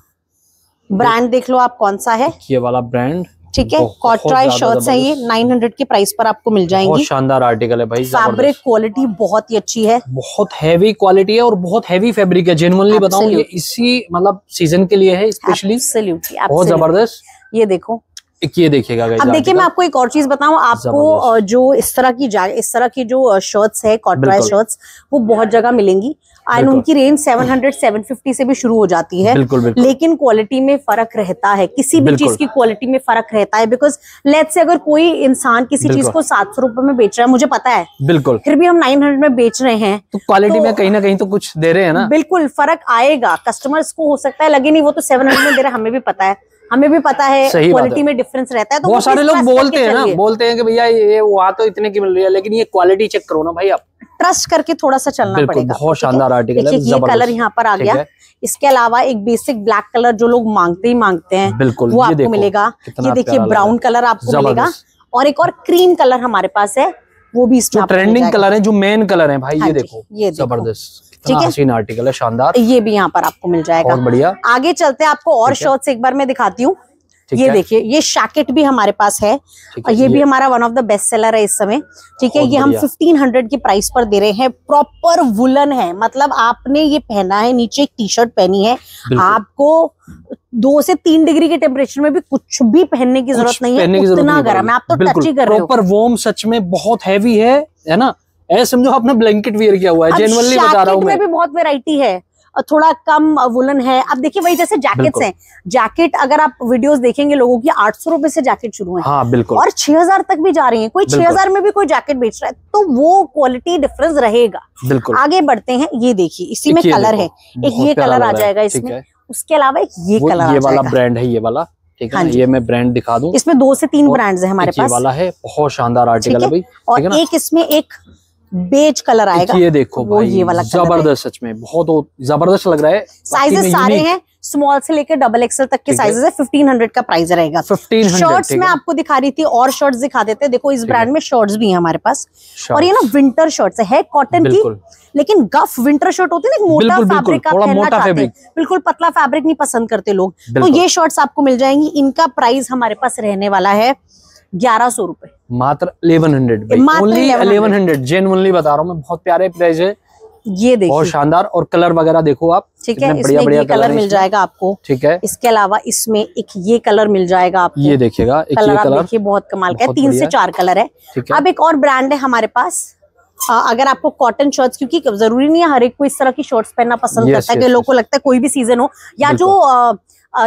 ब्रांड देख लो आप कौन सा है ये वाला ब्रांड ठीक है कॉट्राई शर्ट्स है ये 900 के प्राइस पर आपको मिल जाएंगे शानदार आर्टिकल है भाई फैब्रिक क्वालिटी बहुत ही अच्छी है बहुत हैवी क्वालिटी है और बहुत हैवी फैब्रिक है जेनवनली बताऊँ ये इसी मतलब सीजन के लिए है स्पेशली बहुत जबरदस्त ये देखो ये देखिएगा अब देखिए मैं आपको एक और चीज बताऊं आपको जो इस तरह की इस तरह की जो शर्ट्स है कॉट्राई शर्ट्स वो बहुत जगह मिलेंगी एंड उनकी रेंज 700 750 से भी शुरू हो जाती है बिल्कुल, बिल्कुल। लेकिन क्वालिटी में फर्क रहता है किसी भी चीज की क्वालिटी में फर्क रहता है बिकॉज लेट से अगर कोई इंसान किसी चीज को सात सौ रुपए में बेच रहा है मुझे पता है बिल्कुल फिर भी हम नाइन हंड्रेड में बेच रहे हैं तो क्वालिटी तो में कहीं ना कहीं तो कुछ दे रहे हैं ना बिल्कुल फर्क आएगा कस्टमर्स को हो सकता है लगे नहीं वो तो सेवन हंड्रेड में दे रहे हमें भी पता है हमें भी पता है क्वालिटी में डिफरेंस रहता है तो बहुत सारे लोग बोलते हैं ना बोलते हैं कि भैया ये वहाँ तो इतने की मिल रही है लेकिन ये क्वालिटी चेक करो ना भाई आप ट्रस्ट करके थोड़ा सा चलना पड़ेगा बहुत शानदार आर्टिकल है ये कलर यहाँ पर आ गया इसके अलावा एक बेसिक ब्लैक कलर जो लोग मांगते ही मांगते हैं बिल्कुल वो आपको मिलेगा ये देखिए ब्राउन कलर आपको मिलेगा और एक और क्रीम कलर हमारे पास है वो भी ट्रेंडिंग कलर है जो मेन कलर है भाई ये हाँ देखो ये जबरदस्त ठीक है हसीन हाँ, आर्टिकल है शानदार ये भी यहाँ पर आपको मिल जाएगा बढ़िया आगे चलते हैं आपको और शर्ट एक बार मैं दिखाती हूँ ये देखिए ये शैकेट भी हमारे पास है और ये, ये भी हमारा one of the best seller है इस समय ठीक है ये हम 1500 की प्राइस पर दे रहे हैं प्रॉपर वुलन है मतलब आपने ये पहना है नीचे एक टी शर्ट पहनी है आपको दो से तीन डिग्री के टेम्परेचर में भी कुछ भी पहनने की जरूरत नहीं है उतना गर्म है आप तो टच ही कर रहे हो प्रॉपर वॉर्म सच में बहुत हैवी है है ना समझो आपने ब्लैंकेट वेयर किया हुआ है जेनवनली बता रहा हूँ मैं भी बहुत वेराइटी है थोड़ा कम वुलन है अब देखिए वही जैसे जैकेट्स हैं जैकेट अगर आप वीडियोस देखेंगे लोगों की आठ सौ रुपए से जैकेट शुरू है हाँ, बिल्कुल और छह हजार तक भी जा रही है कोई छह हजार में भी कोई जैकेट बेच रहा है तो वो क्वालिटी डिफरेंस रहेगा बिल्कुल आगे बढ़ते हैं ये देखिए इसी में कलर है एक ये कलर आ जाएगा इसमें उसके अलावा एक ये कलर ये वाला ब्रांड है ये वाला ठीक है हाँ ये मैं ब्रांड दिखा दू इसमें दो से तीन ब्रांड्स है हमारे पास वाला है बहुत शानदार आर्टिकल है और एक इसमें एक बेज कलर आएगा ये देखो वो ये वाला जबरदस्त सच में बहुत जबरदस्त लग रहा है साइजेस सारे हैं स्मॉल से लेकर डबल एक्सएल तक के साइजेस है फिफ्टीन हंड्रेड का प्राइस रहेगा फिफ्टीन शर्ट्स में आपको दिखा रही थी और शर्ट्स दिखा देते देखो इस ब्रांड में शर्ट्स भी है हमारे पास और ये ना विंटर शर्ट्स है कॉटन की लेकिन गफ विंटर शर्ट होती है ना मोटा फैब्रिक आप पहनना चाहते हैं बिल्कुल पतला फैब्रिक नहीं पसंद करते लोग तो ये शर्ट्स आपको मिल जाएंगी इनका प्राइस हमारे पास रहने वाला है ग्यारह सौ रूपए मात्र eleven hundred eleven hundred genuinely बता रहा हूँ मैं बहुत प्यारे प्राइस है ये देखो बहुत शानदार और कलर वगैरह देखो आप ठीक है बढ़िया बढ़िया ये कलर, कलर मिल जाएगा आपको ठीक है इसके अलावा इसमें एक ये कलर मिल जाएगा आपको ये देखिएगा कलर, ये देखिए बहुत कमाल का है तीन से चार कलर है अब एक और ब्रांड है हमारे पास आ, अगर आपको कॉटन शर्ट्स क्योंकि जरूरी नहीं है हर एक को इस तरह की शर्ट्स पहनना पसंद करता है लोगों को लगता है कोई भी सीजन हो या जो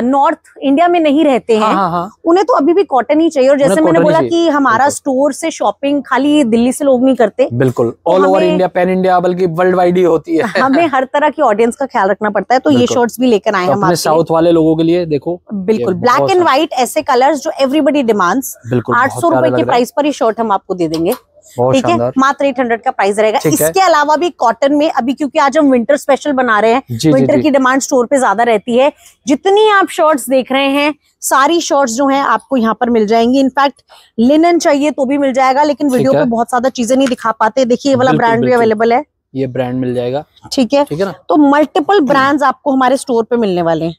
नॉर्थ इंडिया में नहीं रहते हैं हाँ, हाँ, हाँ। उन्हें तो अभी भी कॉटन ही चाहिए और जैसे मैंने बोला कि हमारा स्टोर से शॉपिंग खाली दिल्ली से लोग नहीं करते बिल्कुल all over India pan India बल्कि वर्ल्ड वाइड ही होती है हमें हर तरह की ऑडियंस का ख्याल रखना पड़ता है तो ये शॉर्ट्स भी लेकर आए तो हम साउथ वाले लोगों के लिए देखो बिल्कुल ब्लैक एंड व्हाइट ऐसे कलर जो एवरीबडी डिमांड्स आठ सौ रूपए के प्राइस पर ही शॉर्ट हम आपको दे देंगे ठीक है मात्र एट हंड्रेड का प्राइस रहेगा इसके अलावा भी कॉटन में अभी क्योंकि आज हम विंटर स्पेशल बना रहे हैं विंटर की डिमांड स्टोर पे ज्यादा रहती है जितनी आप शर्ट्स देख रहे हैं सारी शॉर्ट्स जो है आपको यहाँ पर मिल जाएंगी इनफैक्ट लिनन चाहिए तो भी मिल जाएगा लेकिन वीडियो पे बहुत ज्यादा चीजें नहीं दिखा पाते देखिए ये वाला ब्रांड भी अवेलेबल है ये ब्रांड मिल जाएगा ठीक है ठीक है ना तो मल्टीपल ब्रांड्स आपको हमारे स्टोर पे मिलने वाले हैं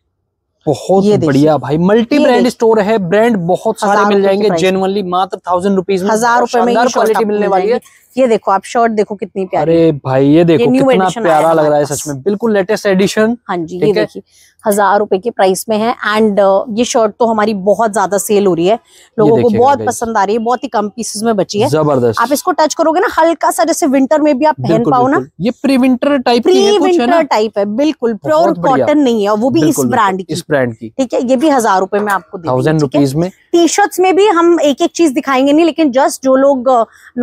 बहुत बढ़िया भाई मल्टी ब्रांड स्टोर है ब्रांड बहुत सारे मिल जाएंगे जेनवनली मात्र थाउजेंड रुपीज हजार रुपए में क्वालिटी मिलने वाली है ये देखो आप शर्ट देखो कितनी प्यारी अरे भाई ये देखो ये कितना प्यारा लग रहा है सच में बिल्कुल लेटेस्ट एडिशन हाँ जी ये देखिए हजार रुपए के प्राइस में है एंड uh, ये शर्ट तो हमारी बहुत ज्यादा सेल हो रही है लोगों को बहुत पसंद आ रही है बहुत ही कम पीसेस में बची है जबरदस्त आप इसको टच करोगे ना हल्का सा जैसे विंटर में भी आप पहन पाओ ना ये pre winter type pre winter type है बिल्कुल प्योर कॉटन नहीं है वो भी इस ब्रांड की ब्रांड की ठीक है ये भी हजार रुपए में आपको थाउजेंड रुपीज में टी शर्ट में भी हम एक एक चीज दिखाएंगे नहीं लेकिन जस्ट जो लोग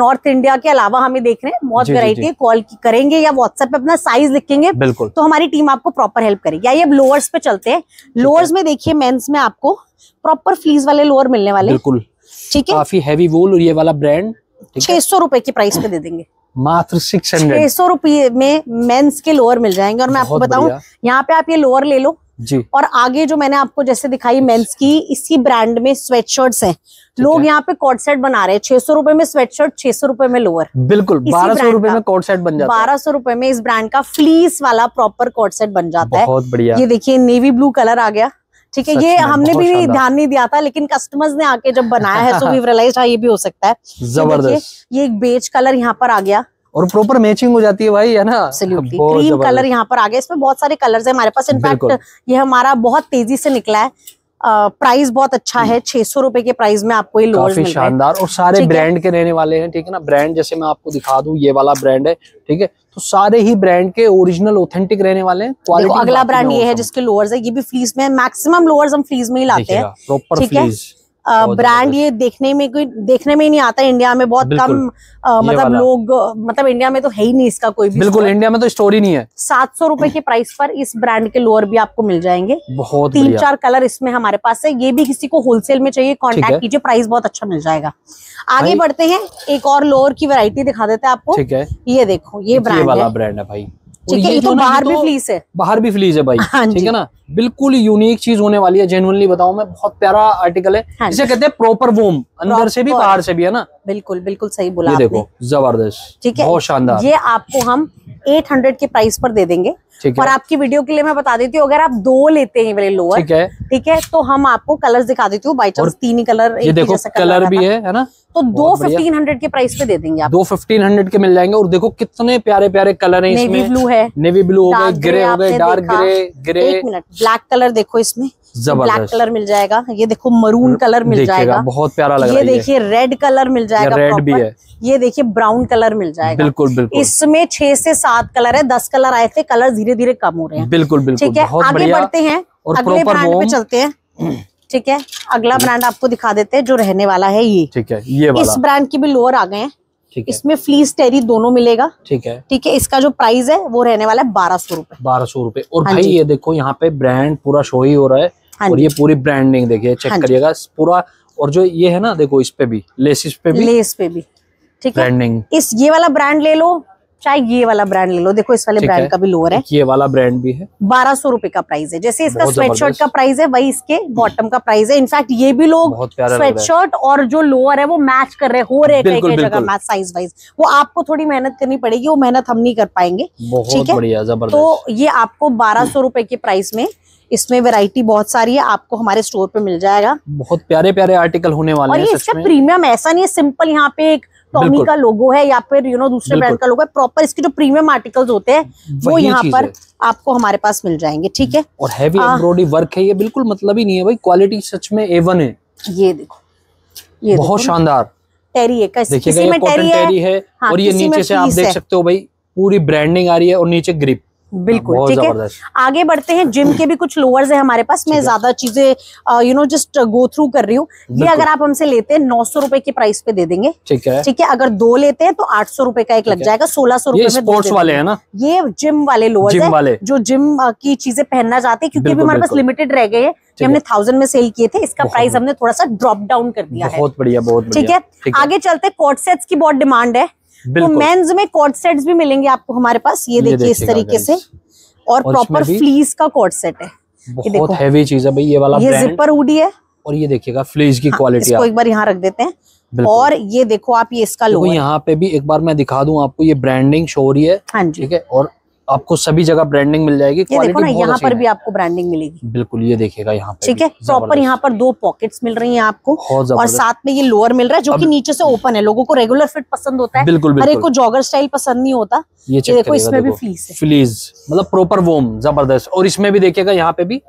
नॉर्थ इंडिया के अलावा हमें देख रहे हैं बहुत वेरायटी है कॉल करेंगे या व्हाट्सएप पे अपना साइज लिखेंगे बिल्कुल तो हमारी टीम आपको प्रॉपर हेल्प करेगी या अब लोअर्स पे चलते हैं लोअर्स में देखिए मेन्स में आपको प्रॉपर फ्लीज वाले लोअर मिलने वाले बिल्कुल ठीक है काफी हैवी वोल और ये वाला ब्रांड छह सौ रुपए की प्राइस पे दे देंगे मात्र सिक्स हंड्रेड छह सौ रुपये में मेंस के लोअर मिल जाएंगे और मैं आपको बताऊं यहाँ पे आप ये लोअर ले लो जी और आगे जो मैंने आपको जैसे दिखाई मेंस की इसी ब्रांड में स्वेट शर्ट हैं लोग यहाँ पे कॉट सेट बना रहे हैं छह सौ रुपए में स्वेट शर्ट छह सौ रुपए में लोअर बिल्कुल बारह सौ रुपए में कॉट सेट बन जाता है बारह सौ रुपए में इस ब्रांड का फ्लीस वाला प्रॉपर कॉट सेट बन जाता है बहुत बढ़िया ये देखिए नेवी ब्लू कलर आ गया ठीक है ये हमने भी ध्यान नहीं दिया था लेकिन कस्टमर्स ने आके जब बनाया है तो वी रियलाइज ये भी हो सकता है जबरदस्त ये एक बेज कलर यहाँ पर आ गया और प्रॉपर मैचिंग हो जाती है भाई है ना क्रीम कलर यहाँ पर आ गया इसमें बहुत सारे कलर्स है हमारे पास इनफैक्ट ये हमारा बहुत तेजी से निकला है प्राइस बहुत अच्छा है हम्म। छह सौ रुपए के प्राइस में आपको ये लोअर्स मिल शानदार और सारे ब्रांड के रहने वाले हैं ठीक है ना ब्रांड जैसे मैं आपको दिखा दू ये वाला ब्रांड है ठीक है तो सारे ही ब्रांड के ओरिजिनल ऑथेंटिक रहने वाले हैं अगला ब्रांड ये है जिसके लोअर्स है ये भी फ्लीज में मैक्सिमम लोअर्स हम फ्लीज में ही लाते हैं प्रॉपर फ्लीज ब्रांड ये देखने में कोई देखने में ही नहीं आता इंडिया में बहुत कम आ, मतलब लोग मतलब इंडिया में तो है ही नहीं इसका कोई भी बिल्कुल इंडिया में तो स्टोरी नहीं है सात सौ रूपए के प्राइस पर इस ब्रांड के लोअर भी आपको मिल जाएंगे बहुत तीन चार कलर इसमें हमारे पास है ये भी किसी को होलसेल में चाहिए कॉन्टेक्ट कीजिए प्राइस बहुत अच्छा मिल जाएगा आगे बढ़ते हैं एक और लोअर की वेरायटी दिखा देते हैं आपको ये देखो ये ब्रांड वाला ब्रांड है भाई ठीक है ये तो बाहर भी फ्लीस तो है बाहर भी फ्लीस है भाई हाँ ठीक है ना बिल्कुल यूनिक चीज होने वाली है जेनुअनली बताऊ मैं बहुत प्यारा आर्टिकल है हाँ इसे कहते हैं प्रॉपर वोम अंदर से भी बाहर से भी है ना बिल्कुल बिल्कुल सही बोला ये देखो जबरदस्त ठीक है बहुत शानदार ये आपको हम 800 के प्राइस पर दे देंगे और आपकी वीडियो के लिए मैं बता देती हूँ अगर आप दो लेते हैं मेरे लोअर ठीक है ठीक है तो हम आपको कलर दिखा देती हूँ बाई चांस तीन ही कलर ये देखो कलर भी है है ना तो दो फिफ्टीन हंड्रेड के प्राइस पे दे देंगे आप दो फिफ्टीन हंड्रेड के मिल जाएंगे और देखो कितने प्यारे प्यारे कलर है नेवी ब्लू है नेवी ब्लू हो गए ग्रे हो गए dark grey grey black colour देखो इसमें ब्लैक कलर मिल जाएगा ये देखो मरून हम्म, कलर मिल जाएगा बहुत प्यारा लग रहा है ये देखिए रेड कलर मिल जाएगा रेड भी है ये देखिए ब्राउन कलर मिल जाएगा बिल्कुल बिल्कुल इसमें छह से सात कलर है दस कलर आए थे कलर धीरे धीरे कम हो रहे हैं बिल्कुल बिल्कुल ठीक है आगे बढ़ते हैं अगले ब्रांड पे चलते हैं ठीक है अगला ब्रांड आपको दिखा देते हैं जो रहने वाला है ये ठीक है ये इस ब्रांड की भी लोअर आ गए हैं ठीक है इसमें फ्लीस टेरी दोनों मिलेगा ठीक है ठीक है इसका जो प्राइस है वो रहने वाला है बारह सौ रूपए बारह सौ रूपए और हाँ भाई ये देखो यहाँ पे ब्रांड पूरा शो ही हो रहा है हाँ और ये पूरी ब्रांडिंग देखिए चेक हाँ करिएगा पूरा और जो ये है ना देखो इस पे भी लेसिस पे भी लेस पे भी ठीक है इस ये वाला ब्रांड ले लो चाहे ये वाला ब्रांड ले लो देखो इस वाले ब्रांड का भी लोअर है ये वाला ब्रांड भी है बारह सौ रूपये का प्राइस है जैसे इसका स्वेटशर्ट का प्राइस है वही इसके बॉटम का प्राइस है इनफैक्ट ये भी लोग स्वेटशर्ट और जो लोअर है वो मैच कर रहे हो रहे साइज वाइज वो आपको थोड़ी मेहनत करनी पड़ेगी वो मेहनत हम नहीं कर पाएंगे ठीक है तो ये आपको बारह सौ रूपये के प्राइस में इसमें वैरायटी बहुत सारी है आपको हमारे स्टोर पे मिल जाएगा बहुत प्यारे प्यारे आर्टिकल होने वाले और ये इसका प्रीमियम ऐसा नहीं है सिंपल यहाँ पे एक टॉमी का लोगो है या फिर यू नो दूसरे ब्रांड का लोगो है प्रॉपर इसके जो प्रीमियम आर्टिकल्स होते हैं वो यहाँ पर आपको हमारे पास मिल जाएंगे ठीक है और हैवी एम्ब्रॉयडरी वर्क है ये बिल्कुल मतलब ही नहीं है भाई क्वालिटी सच में ए वन है ये देखो ये बहुत शानदार टेरी है किसी में टेरी है हाँ, और ये नीचे से आप देख सकते हो भाई पूरी ब्रांडिंग आ रही है और नीचे ग्रिप हाँ, बिल्कुल ठीक है आगे बढ़ते हैं जिम के भी कुछ लोअर्स है हमारे पास मैं ज्यादा चीजें you know just go through कर रही हूँ ये अगर आप हमसे लेते हैं नौ सौ रुपए के प्राइस पे दे देंगे ठीक है ठीक है अगर दो लेते हैं तो आठ सौ रुपए का एक लग जाएगा सोलह सौ रुपए स्पोर्ट्स वाले है ना ये जिम वाले लोअर है जो जिम की चीजें पहनना चाहते हैं क्योंकि अभी हमारे पास लिमिटेड रह गए हैं कि हमने थाउजेंड में सेल किए थे इसका प्राइस हमने थोड़ा सा ड्रॉप डाउन कर दिया है बहुत बढ़िया बहुत ठीक है आगे चलते कॉट सेट्स की बहुत डिमांड है तो मेंस में कॉर्ड सेट्स भी मिलेंगे आपको हमारे पास ये देखिए इस तरीके से और प्रॉपर फ्लीस का कॉर्ड सेट है बहुत हैवी चीज है भाई ये वाला ये जिपर उडी है और ये देखिएगा फ्लीस की क्वालिटी हाँ, एक बार यहाँ रख देते हैं और ये देखो आप ये इसका लोग यहाँ पे भी एक बार मैं दिखा दूं आपको ये ब्रांडिंग शो रही है हाँ ठीक है और आपको सभी जगह ब्रांडिंग मिल जाएगी ये देखो ना यहाँ पर भी आपको ब्रांडिंग मिलेगी बिल्कुल ये देखेगा यहाँ ठीक है प्रॉपर यहाँ पर दो पॉकेट्स मिल रही हैं आपको और साथ में ये लोअर मिल रहा है जो कि नीचे से ओपन है लोगों को रेगुलर फिट पसंद होता है बिल्कुल हर एक को जॉगर स्टाइल पसंद नहीं होता ये देखो इसमें भी फ्लीज फ्लीज मतलब प्रॉपर वोम जबरदस्त और इसमें भी देखेगा यहाँ पे भी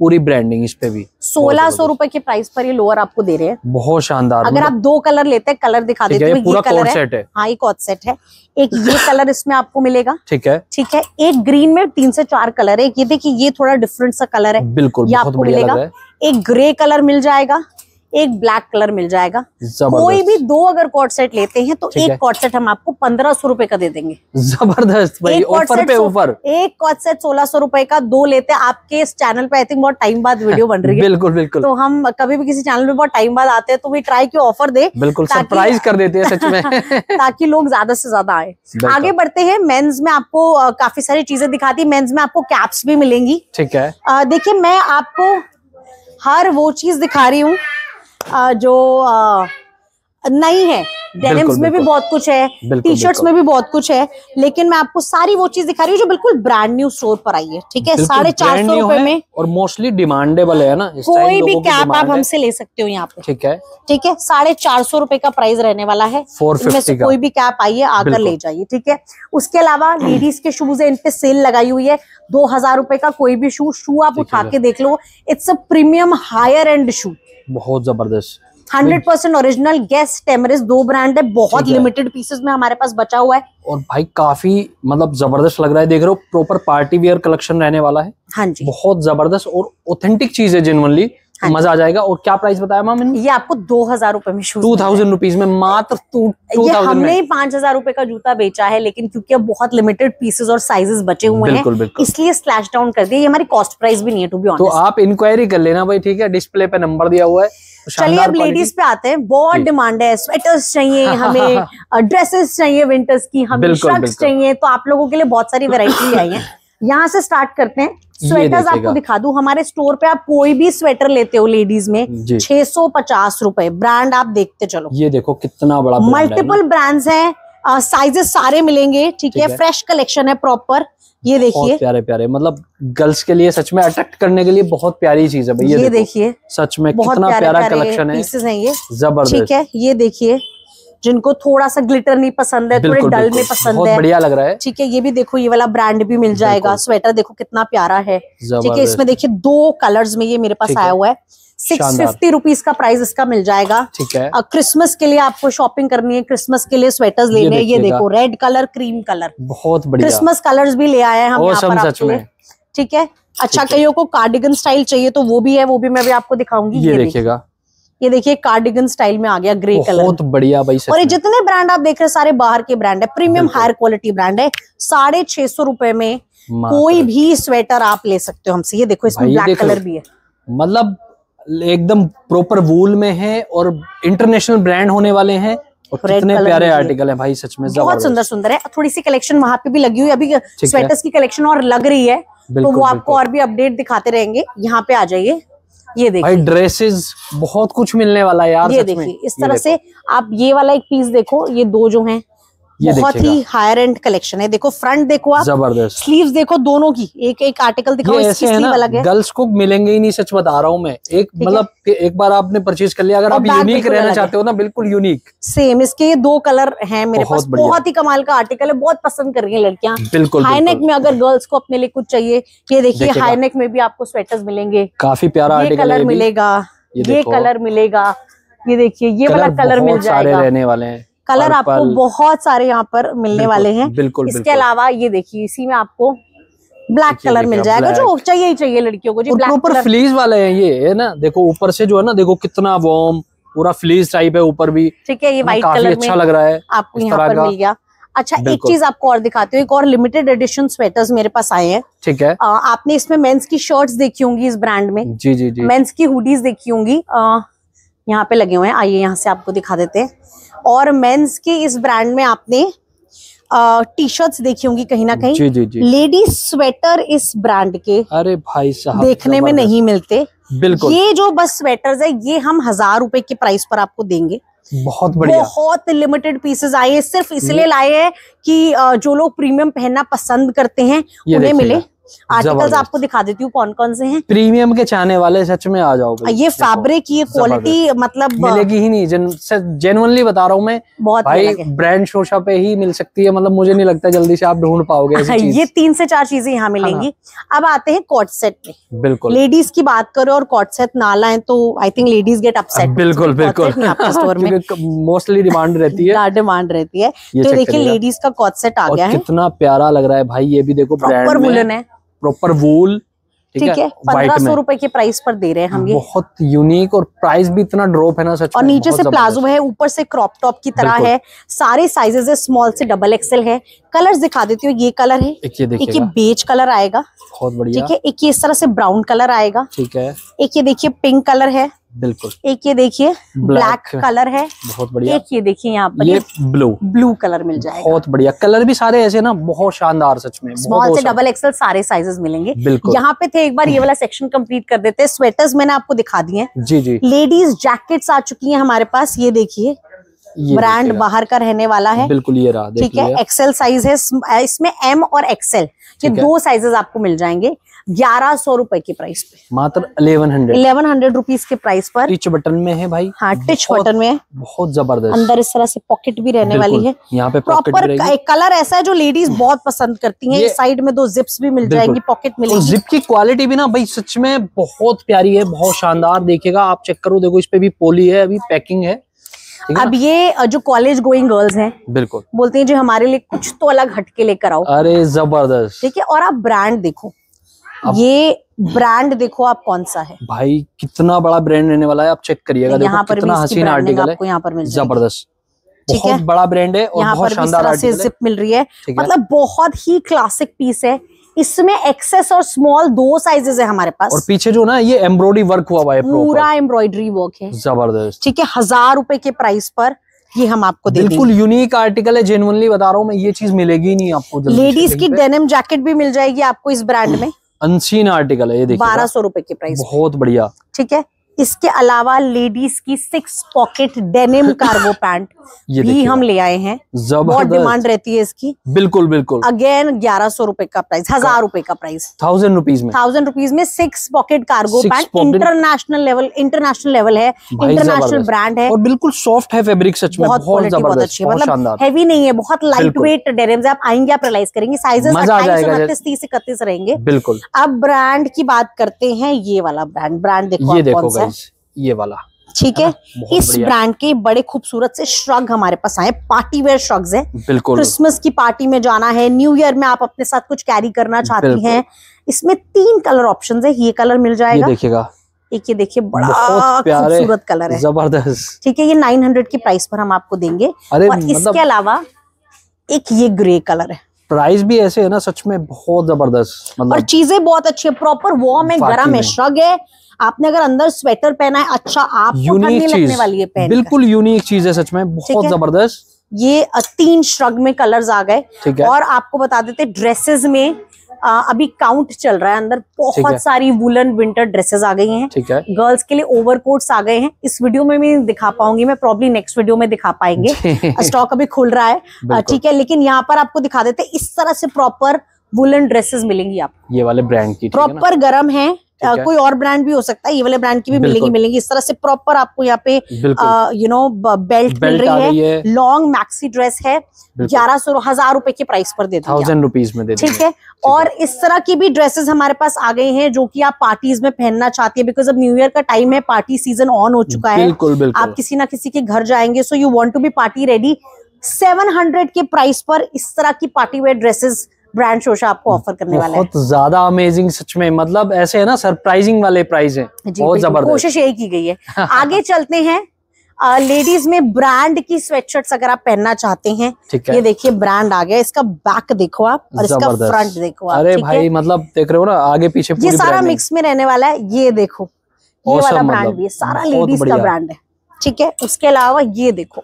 पूरी ब्रांडिंग इस पे भी सोलह सौ रूपए के प्राइस पर ये लोअर आपको दे रहे हैं बहुत शानदार अगर मतलब आप दो कलर लेते हैं कलर दिखा देते हैं पूरा कलर सेट है हाँ एक सेट है एक ये कलर इसमें आपको मिलेगा ठीक है ठीक है एक ग्रीन में तीन से चार कलर है ये देखिए ये थोड़ा डिफरेंट सा कलर है बिल्कुल ये आपको मिलेगा एक ग्रे कलर मिल जाएगा एक ब्लैक कलर मिल जाएगा कोई भी दो अगर कॉर्ड सेट लेते हैं तो एक कॉर्ड सेट हम आपको पंद्रह सौ रूपये का दे देंगे जबरदस्त भाई ऑफर पे ऊपर एक कॉर्ड सेट सोलह सौ रूपये का दो लेते हैं आपके इस चैनल पे आई थिंक बहुत टाइम बाद वीडियो बन रही है बिल्कुल बिल्कुल तो हम कभी भी किसी चैनल में बहुत टाइम बाद आते हैं तो वही ट्राई की ऑफर दे बिल्कुल सरप्राइज कर देते हैं सच में ताकि लोग ज्यादा से ज्यादा आए आगे बढ़ते हैं मेन्स में आपको काफी सारी चीजें दिखाती है मेंस में आपको कैप्स भी मिलेंगी ठीक है देखिये मैं आपको हर वो चीज दिखा रही हूँ जो नहीं है डेनिम्स में भी बहुत कुछ है टी शर्ट्स में भी बहुत कुछ है लेकिन मैं आपको सारी वो चीज दिखा रही हूँ जो बिल्कुल ब्रांड न्यू स्टोर पर आई है ठीक है साढ़े चार सौ रूपए में और मोस्टली डिमांडेबल है ना कोई भी कैप आप हमसे ले सकते हो यहाँ पे ठीक है ठीक है साढ़े चार सौ रूपये का प्राइस रहने वाला है कोई भी कैप आइए आकर ले जाइए ठीक है उसके अलावा लेडीज के शूज है इनपे सेल लगाई हुई है दो हजार रूपये का कोई भी शू शू आप उठा के देख लो it's a premium higher end shoe बहुत जबरदस्त hundred percent original Gas Tamaris दो ब्रांड है बहुत लिमिटेड पीसेस में हमारे पास बचा हुआ है और भाई काफी मतलब जबरदस्त लग रहा है देख रहे हो प्रॉपर पार्टी वेयर कलेक्शन रहने वाला है हाँ जी बहुत जबरदस्त और ऑथेंटिक चीज है जेनवनली हाँ मजा आ जाएगा और क्या प्राइस बताया मैम ये आपको दो हजार रूपए में शूज टू थाउजेंड रुपीज में मात्र टू तो ये हमने पांच हजार रूपए का जूता बेचा है लेकिन क्योंकि अब बहुत लिमिटेड पीसेज और साइजेस बचे हुए हैं बिल्कुल। इसलिए स्लैश डाउन कर दिया ये हमारी कॉस्ट प्राइस भी नहीं है टू बी तो आप इंक्वायरी कर लेना भाई ठीक है डिस्प्ले पे नंबर दिया हुआ है तो चलिए अब लेडीज पे आते हैं बहुत डिमांड है स्वेटर्स चाहिए हमें ड्रेसेस चाहिए विंटर्स की हमें शर्ट्स चाहिए तो आप लोगों के लिए बहुत सारी वेरायटी आई है यहाँ से स्टार्ट करते हैं स्वेटर्स आपको दिखा दू हमारे स्टोर पे आप कोई भी स्वेटर लेते हो लेडीज में छह सौ पचास रूपए ब्रांड आप देखते चलो ये देखो कितना बड़ा मल्टीपल ब्रांड्स है साइजेस सारे मिलेंगे ठीक है फ्रेश कलेक्शन है प्रॉपर ये देखिए प्यारे प्यारे मतलब गर्ल्स के लिए सच में अट्रैक्ट करने के लिए बहुत प्यारी चीज है भैया ये देखिए सच में कितना प्यारा कलेक्शन है ये जबरदस्त ठीक है ये देखिए जिनको थोड़ा सा ग्लिटर नहीं पसंद है थोड़े डल में पसंद है बढ़िया लग रहा है ठीक है ये भी देखो ये वाला ब्रांड भी मिल जाएगा स्वेटर देखो कितना प्यारा है ठीक है इसमें देखिए दो कलर्स में ये मेरे पास आया हुआ है सिक्स फिफ्टी रुपीज का प्राइस इसका मिल जाएगा ठीक है क्रिसमस के लिए आपको शॉपिंग करनी है क्रिसमस के लिए स्वेटर्स लेने ये, ये देखो रेड कलर क्रीम कलर बहुत बढ़िया क्रिसमस कलर्स भी ले आए हैं हम यहाँ पर आपके लिए ठीक है अच्छा कईयों को कार्डिगन स्टाइल चाहिए तो वो भी है वो भी मैं भी आपको दिखाऊंगी ये देखिएगा ये देखिए कार्डिगन स्टाइल में आ गया ग्रे कलर बहुत बढ़िया भाई और ये जितने ब्रांड आप देख रहे हैं सारे बाहर के ब्रांड है प्रीमियम हायर क्वालिटी ब्रांड है साढ़े छह सौ रुपए में कोई भी स्वेटर आप ले सकते हो हमसे ये देखो इसमें ब्लैक कलर भी है मतलब एकदम प्रॉपर वूल में है और इंटरनेशनल ब्रांड होने वाले हैं और कितने प्यारे आर्टिकल है भाई सच में बहुत सुंदर सुंदर है थोड़ी सी कलेक्शन वहां पे भी लगी हुई अभी स्वेटर्स की कलेक्शन और लग रही है तो वो आपको और भी अपडेट दिखाते रहेंगे यहाँ पे आ जाइए ये देखिए भाई ड्रेसेस बहुत कुछ मिलने वाला है यार ये देखिए इस तरह से आप ये वाला एक पीस देखो ये दो जो है ये बहुत ही हायर एंड कलेक्शन है देखो फ्रंट देखो आप जबरदस्त स्लीव्स देखो दोनों की एक एक आर्टिकल दिखाओ अलग है गर्ल्स को मिलेंगे ही नहीं सच बता रहा हूँ मैं एक मतलब एक बार आपने परचेज कर लिया अगर आप यूनिक रहना चाहते हो ना बिल्कुल यूनिक सेम इसके दो कलर है मेरे पास बहुत ही कमाल का आर्टिकल है बहुत पसंद कर रही है लड़कियाँ बिल्कुल हाईनेक में अगर गर्ल्स को अपने लिए कुछ चाहिए ये देखिए हाईनेक में भी आपको स्वेटर्स मिलेंगे काफी प्यारा कलर मिलेगा ये कलर मिलेगा ये देखिए ये वाला कलर मिल जाएगा रहने वाले हैं कलर आपको बहुत सारे यहाँ पर मिलने वाले हैं बिल्कुल इसके अलावा ये देखिए इसी में आपको ब्लैक कलर मिल जाएगा जो चाहिए ही चाहिए लड़कियों को जी ऊपर फ्लीज वाले हैं ये है ना देखो ऊपर से जो है ना देखो कितना वॉर्म पूरा फ्लीज टाइप है ऊपर भी ठीक है ये व्हाइट मतलब कलर अच्छा लग रहा है आपको यहाँ पर मिल गया अच्छा एक चीज आपको और दिखाती हूँ एक और लिमिटेड एडिशन स्वेटर्स मेरे पास आए हैं ठीक है आ, आपने इसमें मेंस की शर्ट्स देखी होंगी इस ब्रांड में जी जी जी मेंस की हुडीज देखी होंगी यहाँ पे लगे हुए हैं आइए यहाँ से आपको दिखा देते हैं और मेंस के इस ब्रांड में आपने टी शर्ट देखी होंगी कहीं ना कहीं जी जी जी लेडीज स्वेटर इस ब्रांड के अरे भाई साहब देखने में नहीं मिलते बिल्कुल ये जो बस स्वेटर्स है ये हम हजार रुपए के प्राइस पर आपको देंगे बहुत बढ़िया बहुत लिमिटेड पीसेस आए हैं सिर्फ इसलिए लाए हैं कि जो लोग प्रीमियम पहनना पसंद करते हैं उन्हें मिले आर्टिकल्स आपको दिखा देती हूँ कौन कौन से हैं प्रीमियम के चाहने वाले सच में आ जाओ ये फैब्रिक ये क्वालिटी मतलब मिलेगी ही नहीं जेन, बता रहा हूँ मैं बहुत भाई ब्रांड शोशा पे ही मिल सकती है मतलब मुझे नहीं लगता जल्दी से आप ढूंढ पाओगे हाँ, ये तीन से चार चीजें यहाँ मिलेंगी हाँ। अब आते हैं कॉट सेट में बिल्कुल लेडीज की बात करो और कॉट सेट ना लाए तो I think ladies get upset बिल्कुल बिल्कुल मोस्टली डिमांड रहती है डिमांड हाँ, रहती है तो देखिए लेडीज का कॉट सेट आ गया है कितना प्यारा लग रहा है भाई ये भी देखो ब्रांड है प्रॉपर वूल ठीक है पंद्रह सौ रुपए के प्राइस पर दे रहे हैं हम ये बहुत यूनिक और प्राइस भी इतना ड्रॉप है ना सच और नीचे से प्लाजो है ऊपर से क्रॉप टॉप की तरह है सारे साइजेस है स्मॉल से डबल एक्सेल है कलर्स दिखा देती हूँ ये कलर है एक ये, एक ये बेज कलर आएगा बहुत बढ़िया ठीक है एक ये इस तरह से ब्राउन कलर आएगा ठीक है एक ये देखिए पिंक कलर है बिल्कुल एक ये देखिए ब्लैक कलर है बहुत बढ़िया एक ये देखिए यहाँ पर ये ब्लू ब्लू कलर मिल जाएगा बहुत बढ़िया कलर भी सारे ऐसे ना बहुत शानदार सच में स्मॉल से डबल एक्सल सारे साइजेस मिलेंगे बिल्कुल यहाँ पे थे एक बार ये वाला सेक्शन कंप्लीट कर देते हैं स्वेटर्स मैंने आपको दिखा दिए जी जी लेडीज जैकेट्स आ चुकी है हमारे पास ये देखिए ब्रांड बाहर का रहने वाला है बिल्कुल ये रहा ठीक है एक्सेल साइज है इसमें एम और एक्सेल ये दो साइजेस आपको मिल जाएंगे ग्यारह सौ रूपए की प्राइस पे मात्र eleven hundred eleven hundred rupees के प्राइस पर टिच बटन में है भाई हाँ टिच बटन में बहुत जबरदस्त अंदर इस तरह से पॉकेट भी रहने वाली है यहाँ पे प्रॉपर कलर ऐसा है जो लेडीज बहुत पसंद करती है साइड में दो जिप्स भी मिल जाएंगी पॉकेट मिलेगी जिप की क्वालिटी भी ना भाई सच में बहुत प्यारी है बहुत शानदार देखेगा आप चेक करो देखो इस पे भी पोली है अभी पैकिंग है अब ये जो कॉलेज गोइंग गर्ल्स हैं बिल्कुल बोलते हैं जो हमारे लिए कुछ तो अलग हटके लेकर आओ अरे जबरदस्त ठीक है और आप ब्रांड देखो ये ब्रांड देखो आप कौन सा है भाई कितना बड़ा ब्रांड रहने वाला है आप चेक करिएगा यहाँ पर कितना हसीन आर्टिकल है यहाँ पर जबरदस्त ठीक है बड़ा ब्रांड है और यहाँ पर मिल रही है मतलब बहुत ही क्लासिक पीस है इसमें एक्सेस और स्मॉल दो साइजेस है हमारे पास और पीछे जो ना ये एम्ब्रॉयडरी वर्क हुआ हुआ है पूरा एम्ब्रॉयडरी वर्क है जबरदस्त ठीक है हजार रुपए के प्राइस पर ये हम आपको दे बिल्कुल यूनिक आर्टिकल है जेनुअनली बता रहा हूँ मैं ये चीज मिलेगी नहीं आपको लेडीज की डेनिम जैकेट भी मिल जाएगी आपको इस ब्रांड में अनसीन आर्टिकल है ये देखिए बारह सौ रूपये की प्राइस बहुत बढ़िया ठीक है इसके अलावा लेडीज की six pocket denim cargo pant भी हम ले आए हैं बहुत डिमांड रहती है इसकी बिल्कुल बिल्कुल अगेन ग्यारह सौ रुपए का प्राइस हजार रुपए का प्राइस थाउजेंड रुपीज में थाउजेंड रुपीज में six pocket cargo pant international level international level है इंटरनेशनल ब्रांड है और बिल्कुल सॉफ्ट है फेब्रिक सच में बहुत अच्छी मतलब हैवी नहीं है बहुत लाइट वेट डेनिम आप आएंगे आप रियलाइज करेंगे साइजेस अट्ठाईस तीस इकतीस रहेंगे बिल्कुल अब ब्रांड की बात करते हैं ये वाला ब्रांड ब्रांड देखो ये देखो ये वाला ठीक है इस ब्रांड के बड़े खूबसूरत से श्रग हमारे पास आए पार्टी वेयर श्रग्स हैं बिल्कुल क्रिसमस की पार्टी में जाना है न्यू ईयर में आप अपने साथ कुछ कैरी करना चाहती हैं इसमें तीन कलर ऑप्शंस है ये कलर मिल जाएगा देखिएगा एक ये देखिए बड़ा खूबसूरत कलर है जबरदस्त ठीक है ये नाइन हंड्रेड की प्राइस पर हम आपको देंगे और इसके मतलब अलावा एक ये ग्रे कलर है प्राइस भी ऐसे है ना सच में बहुत जबरदस्त मतलब और चीजें बहुत अच्छी है प्रॉपर वार्म है गर्म है श्रग है आपने अगर अंदर स्वेटर पहना है अच्छा आप यूनिक लगने वाली है पहन बिल्कुल यूनिक चीज है सच में बहुत जबरदस्त ये तीन श्रग में कलर्स आ गए और आपको बता देते ड्रेसेस में आ, अभी काउंट चल रहा है अंदर बहुत सारी वुलन विंटर ड्रेसेस आ गई हैं ठीक है गर्ल्स के लिए ओवरकोट्स आ गए हैं इस वीडियो में भी दिखा पाऊंगी मैं प्रॉब्ली नेक्स्ट वीडियो में दिखा पाएंगे स्टॉक अभी खुल रहा है ठीक है लेकिन यहाँ पर आपको दिखा देते इस तरह से प्रॉपर वुलन ड्रेसेस मिलेंगी आपको ये वाले ब्रांड की प्रॉपर गर्म है कोई और ब्रांड भी हो सकता है ये वाले ब्रांड की भी मिलेगी मिलेगी इस तरह से प्रॉपर आपको यहाँ पे यू नो बेल्ट मिल रही है लॉन्ग मैक्सी ड्रेस है ग्यारह सौ हजार रुपए के प्राइस पर दे थाउजेंड रुपीज में ठीक है और इस तरह की भी ड्रेसेस हमारे पास आ गई हैं जो कि आप पार्टीज में पहनना चाहती है बिकॉज अब न्यू ईयर का टाइम है पार्टी सीजन ऑन हो चुका है आप किसी ना किसी के घर जाएंगे so you want to be party ready seven hundred के प्राइस पर इस तरह की पार्टी वेयर ड्रेसेस ब्रांड शोशा आपको ऑफर करने वाला है बहुत ज्यादा अमेजिंग सच में मतलब ऐसे है ना सरप्राइजिंग वाले प्राइस है बहुत जबरदस्त कोशिश यही की गई है आगे चलते हैं लेडीज में ब्रांड की स्वेटशर्ट्स अगर आप पहनना चाहते हैं है। ये देखिए ब्रांड आ गया इसका बैक देखो आप और इसका फ्रंट देखो आप अरे भाई मतलब देख रहे हो ना आगे पीछे ये सारा मिक्स में रहने वाला है ये देखो ये वाला ब्रांड मतलब भी है सारा लेडीज का ब्रांड है ठीक है उसके अलावा ये देखो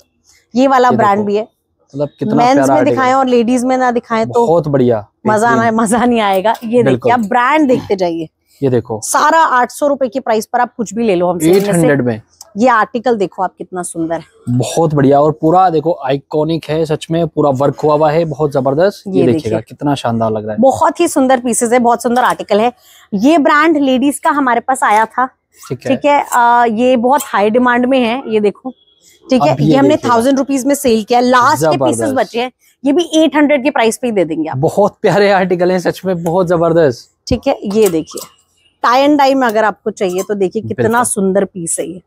ये वाला ब्रांड भी है मतलब कितना मेंस में दिखाएं और लेडीज में ना दिखाएं तो बहुत बढ़िया मजा ना मजा नहीं आएगा ये देखिए आप ब्रांड देखते जाइए ये देखो सारा आठ सौ रुपए की प्राइस पर आप कुछ भी ले लो हमसे एट हंड्रेड में ये आर्टिकल देखो आप कितना सुंदर है बहुत बढ़िया और पूरा देखो आइकॉनिक है सच में पूरा वर्क हुआ हुआ है बहुत जबरदस्त ये, ये देखिएगा कितना शानदार लग रहा है बहुत ही सुंदर पीसेस है बहुत सुंदर आर्टिकल है ये ब्रांड लेडीज का हमारे पास आया था ठीक है, ठीक है आ, ये बहुत हाई डिमांड में है ये देखो ठीक है ये हमने थाउजेंड रुपीज में सेल किया लास्ट के पीसेस बचे हैं ये भी एट हंड्रेड के प्राइस पे ही दे देंगे आप बहुत प्यारे आर्टिकल हैं सच में बहुत जबरदस्त ठीक है ये देखिए टाई एंड डाई में अगर आपको चाहिए तो देखिए कितना सुंदर पीस है ये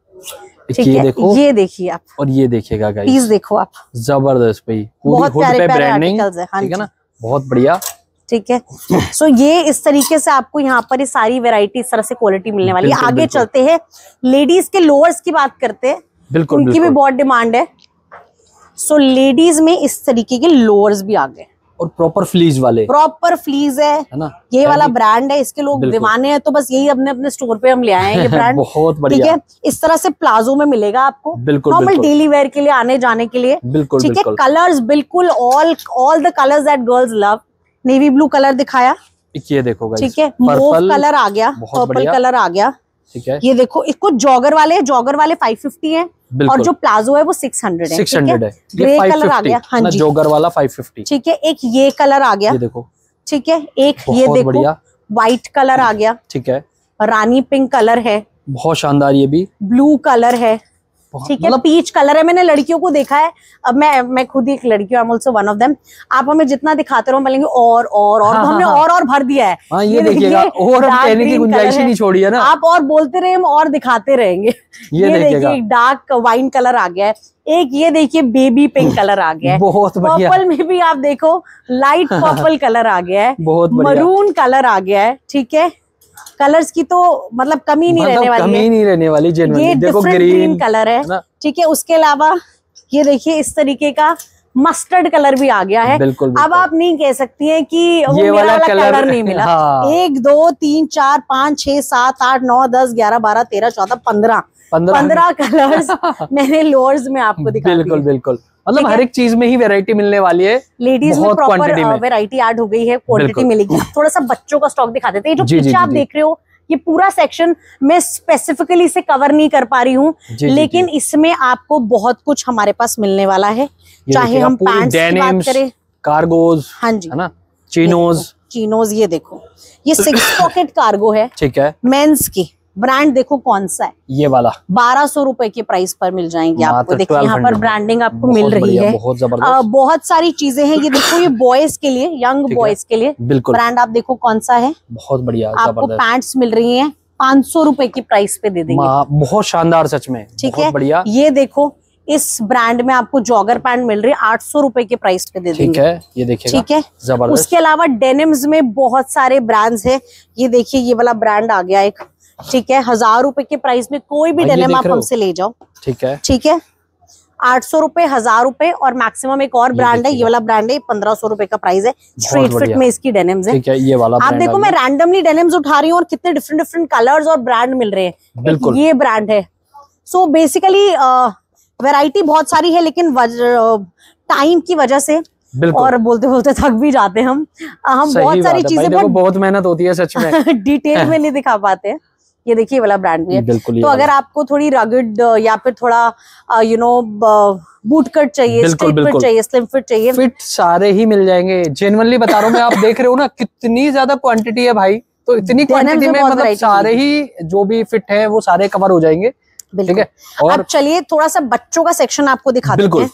ठीक है देखो ये देखिए आप और ये देखिएगा पीस देखो आप जबरदस्त भाई बहुत प्यारे है हाँ ठीक है ना बहुत बढ़िया ठीक है सो so, ये इस तरीके से आपको यहाँ पर ये सारी वेराइटी इस तरह से क्वालिटी मिलने वाली है आगे चलते हैं लेडीज के लोअर्स की बात करते हैं बिल्कुल उनकी भी बहुत डिमांड है सो लेडीज में इस तरीके के लोअर्स भी आ गए और प्रॉपर फ्लीज वाले प्रॉपर फ्लीज है ना ये वाला ब्रांड है इसके लोग दीवाने हैं तो बस यही अपने अपने स्टोर पे हम ले आए हैं ये ब्रांड बहुत बढ़िया ठीक है इस तरह से प्लाजो में मिलेगा आपको बिल्कुल नॉर्मल डेली वेयर के लिए आने जाने के लिए बिल्कुल ठीक है कलर्स बिल्कुल all all the colours that girls love navy blue colour दिखाया ये देखो ठीक है मोव कलर आ गया पर्पल कलर आ गया ठीक है ये देखो इसको जॉगर वाले जॉगर वाले फाइव फिफ्टी है और जो प्लाजो है वो सिक्स हंड्रेड है सिक्स हंड्रेड है ग्रे कलर आ गया हाँ जी जोगर वाला फाइव फिफ्टी ठीक है एक ये कलर आ गया देखो ठीक है एक ये देखो व्हाइट कलर आ गया ठीक है रानी पिंक कलर है बहुत शानदार ये भी ब्लू कलर है ठीक है पीच मतलब कलर है मैंने लड़कियों को देखा है अब मैं मैं खुद ही एक लड़की हूँ ऑल्सो वन ऑफ देम आप हमें जितना दिखाते रहो मिलेंगे और और और हाँ, तो हाँ, हमने हाँ, और और भर दिया है हाँ, ये, ये देखिएगा और कहने की गुंजाइश ही नहीं छोड़ी है ना आप और बोलते रहे हम और दिखाते रहेंगे ये देखिए डार्क वाइन कलर आ गया है एक ये देखिए बेबी पिंक कलर आ गया है बहुत बढ़िया पर्पल में भी आप देखो लाइट पर्पल कलर आ गया है बहुत मरून कलर आ गया है ठीक है कलर्स की तो मतलब कमी नहीं मतलब रहने वाली कमी नहीं रहने वाली ये देखो ग्रीन कलर है ठीक है उसके अलावा ये देखिए इस तरीके का मस्टर्ड कलर भी आ गया है बिल्कुल, बिल्कुल। अब आप नहीं कह सकती हैं कि वो वाला कलर, कलर नहीं मिला हाँ। एक दो तीन चार पाँच छह सात आठ नौ दस ग्यारह बारह तेरह चौदह पंद्रह पंद्रह कलर्स मैंने लोअर्स में आपको दिखा बिल्कुल बिल्कुल मतलब हर एक चीज में ही वेरायटी मिलने वाली है लेडीज में प्रॉपर वेरायटी ऐड हो गई है क्वांटिटी मिलेगी थोड़ा सा बच्चों का स्टॉक दिखा देते हैं जो पीछे आप देख रहे हो ये पूरा सेक्शन मैं स्पेसिफिकली इसे कवर नहीं कर पा रही हूँ लेकिन इसमें आपको बहुत कुछ हमारे पास मिलने वाला है चाहे हम पैंट की बात करें कार्गोज हाँ जी है ना चीनोज चीनोज ये देखो ये सिक्स पॉकेट कार्गो है ठीक है मेंस की ब्रांड देखो कौन सा है ये वाला बारह सौ रूपए के प्राइस पर मिल जाएंगे आपको देखिए यहाँ पर ब्रांडिंग आपको मिल रही है बहुत जबरदस्त बहुत सारी चीजें हैं ये देखो ये बॉयज के लिए यंग बॉयज के लिए बिल्कुल ब्रांड आप देखो कौन सा है बहुत बढ़िया आपको पैंट्स मिल रही है पांच सौ रूपए की प्राइस पे दे देंगे बहुत शानदार सच में ठीक है बढ़िया ये देखो इस ब्रांड में आपको जॉगर पैंट मिल रही है आठ सौ रूपए के प्राइस पे दे देंगे ठीक है ये देखिए ठीक है जबरदस्त उसके अलावा डेनिम्स में बहुत सारे ब्रांड्स है ये देखिए ये वाला ब्रांड आ गया एक ठीक है हजार रुपए के प्राइस में कोई भी डेनिम आप हमसे ले जाओ ठीक है ठीक है आठ सौ रूपए हजार रूपए और मैक्सिमम एक और ब्रांड है ये वाला ब्रांड है पंद्रह सौ रूपए का प्राइस है स्ट्रीट फिट में इसकी डेनिम्स है ये वाला आप देखो मैं रैंडमली डेनिम्स उठा रही हूँ और कितने डिफरेंट डिफरेंट कलर्स और ब्रांड मिल रहे हैं ये ब्रांड है सो बेसिकली वेराइटी बहुत सारी है लेकिन टाइम की वजह से और बोलते बोलते थक भी जाते हम हम बहुत सारी चीजें बहुत मेहनत होती है सच में डिटेल में नहीं दिखा पाते हैं ये देखिए वाला ब्रांड भी है तो अगर आपको थोड़ी रगड या फिर थोड़ा यू नो बूट कट चाहिए स्ट्रेट फिट चाहिए स्लिम फिट चाहिए फिट सारे ही मिल जाएंगे जेनवनली बता रहा हूँ मैं आप देख रहे हो ना कितनी ज्यादा क्वांटिटी है भाई तो इतनी क्वांटिटी में मतलब सारे ही जो भी फिट है वो सारे कवर हो जाएंगे ठीक है और चलिए थोड़ा सा बच्चों का सेक्शन आपको दिखा हैं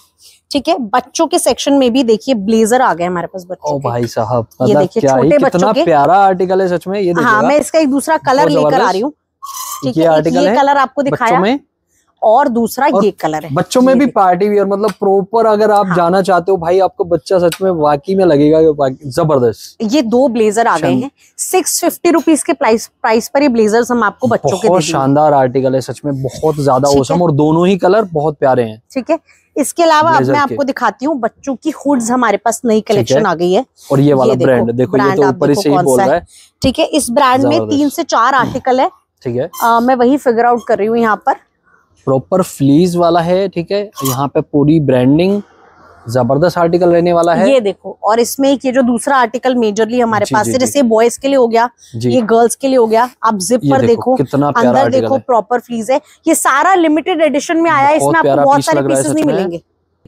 ठीक है बच्चों के सेक्शन में भी देखिए ब्लेजर आ गए हमारे पास बच्चों ओ भाई साहब ये मतलब देखिए छोटे बच्चों के प्यारा आर्टिकल है सच में ये हाँ मैं इसका एक दूसरा कलर लेकर आ रही हूँ ठीक है ये कलर आपको दिखाया में और दूसरा और ये कलर है बच्चों में भी पार्टी वियर मतलब प्रॉपर अगर आप हाँ। जाना चाहते हो भाई आपको बच्चा सच में वाकई में लगेगा जबरदस्त ये दो ब्लेजर आ गए हैं सिक्स फिफ्टी रुपीज के प्राइस प्राइस पर ये ब्लेजर हम आपको बच्चों के बहुत शानदार आर्टिकल है सच में बहुत ज्यादा औसम और दोनों ही कलर बहुत प्यारे हैं ठीक है इसके अलावा अब मैं आपको दिखाती हूँ बच्चों की हुड्स हमारे पास नई कलेक्शन आ गई है और ये वाला ब्रांड देखो ये तो ऊपर से ही बोल रहा है ठीक है इस ब्रांड में तीन से चार आर्टिकल है ठीक है आ, मैं वही फिगर आउट कर रही हूँ यहाँ पर प्रॉपर फ्लीज वाला है ठीक है यहाँ पे पूरी ब्रांडिंग जबरदस्त आर्टिकल रहने वाला है ये देखो और इसमें एक ये जो दूसरा आर्टिकल मेजरली हमारे जी, पास जी, है जैसे बॉयज के लिए हो गया ये गर्ल्स के लिए हो गया आप जिप पर देखो, देखो कितना अंदर देखो प्रॉपर फ्लीज है ये सारा लिमिटेड एडिशन में आया है इसमें आपको बहुत सारे पीसेस नहीं मिलेंगे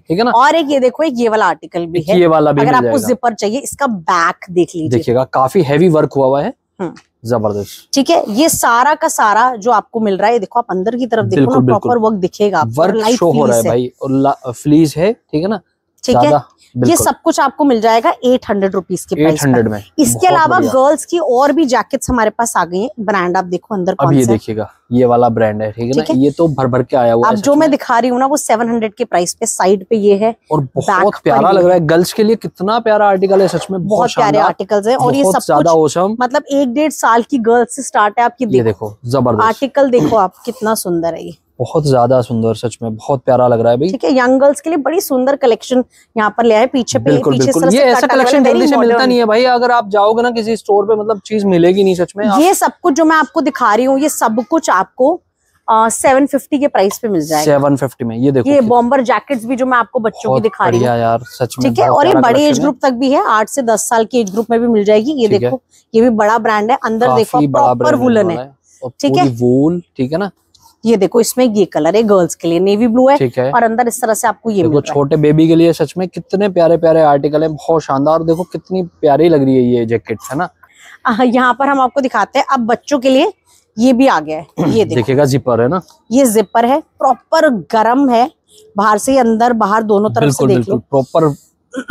ठीक है ना और एक ये देखो एक ये वाला आर्टिकल भी है ये वाला भी अगर आपको जिपर चाहिए इसका बैक देख लीजिए देखिएगा काफी हैवी वर्क हुआ हुआ है हम्म। जबरदस्त ठीक है ये सारा का सारा जो आपको मिल रहा है देखो आप अंदर की तरफ देखो ना प्रॉपर वर्क दिखेगा वर्क शो हो रहा है भाई और फ्लीज है ठीक है ना ठीक है ये सब कुछ आपको मिल जाएगा एट हंड्रेड रुपीज के प्राइस हंड्रेड में इसके अलावा गर्ल्स की और भी जैकेट्स हमारे पास आ गई हैं ब्रांड आप देखो अंदर अब ये देखिएगा ये वाला ब्रांड है ठीक है ना ये तो भर भर के आया हुआ अब जो मैं दिखा रही हूँ ना वो सेवन हंड्रेड के प्राइस पे साइड पे ये है और बहुत प्यारा लग रहा है गर्ल्स के लिए कितना प्यारा आर्टिकल है सच में बहुत प्यारे आर्टिकल है और ये सब ज्यादा औसम मतलब एक डेढ़ साल की गर्ल्स से स्टार्ट है आपकी देखो जबरदस्त आर्टिकल देखो आप कितना सुंदर है ये बहुत ज्यादा सुंदर सच में बहुत प्यारा लग रहा है भाई ठीक है यंग गर्ल्स के लिए बड़ी सुंदर कलेक्शन यहाँ पर ले आए पीछे पे बिल्कुल, पीछे बिल्कुल। ये ऐसा कलेक्शन जल्दी से मिलता नहीं है भाई अगर आप जाओगे ना किसी स्टोर पे मतलब चीज मिलेगी नहीं सच में ये सब कुछ जो मैं आपको दिखा रही हूँ ये सब कुछ आपको सेवन फिफ्टी के प्राइस पे मिल जाएगा सेवन फिफ्टी में ये देखो ये बॉम्बर जैकेट्स भी जो मैं आपको बच्चों की दिखा रही हूँ यार सच में ठीक है और ये बड़े एज ग्रुप तक भी है आठ से दस साल के एज ग्रुप में भी मिल जाएगी ये देखो ये भी बड़ा ब्रांड है अंदर देखो प्रॉपर वुलन है ठीक है वूल ठीक है ना ये देखो इसमें ये कलर है गर्ल्स के लिए नेवी ब्लू है, है और अंदर इस तरह से आपको ये देखो छोटे बेबी के लिए सच में कितने प्यारे प्यारे आर्टिकल हैं बहुत शानदार देखो कितनी प्यारी लग रही है ये जैकेट है ना यहाँ पर हम आपको दिखाते हैं अब बच्चों के लिए ये भी आ गया है ये देखिएगा जिपर है ना ये जिपर है प्रॉपर गर्म है बाहर से अंदर बाहर दोनों तरफ से देख लो प्रॉपर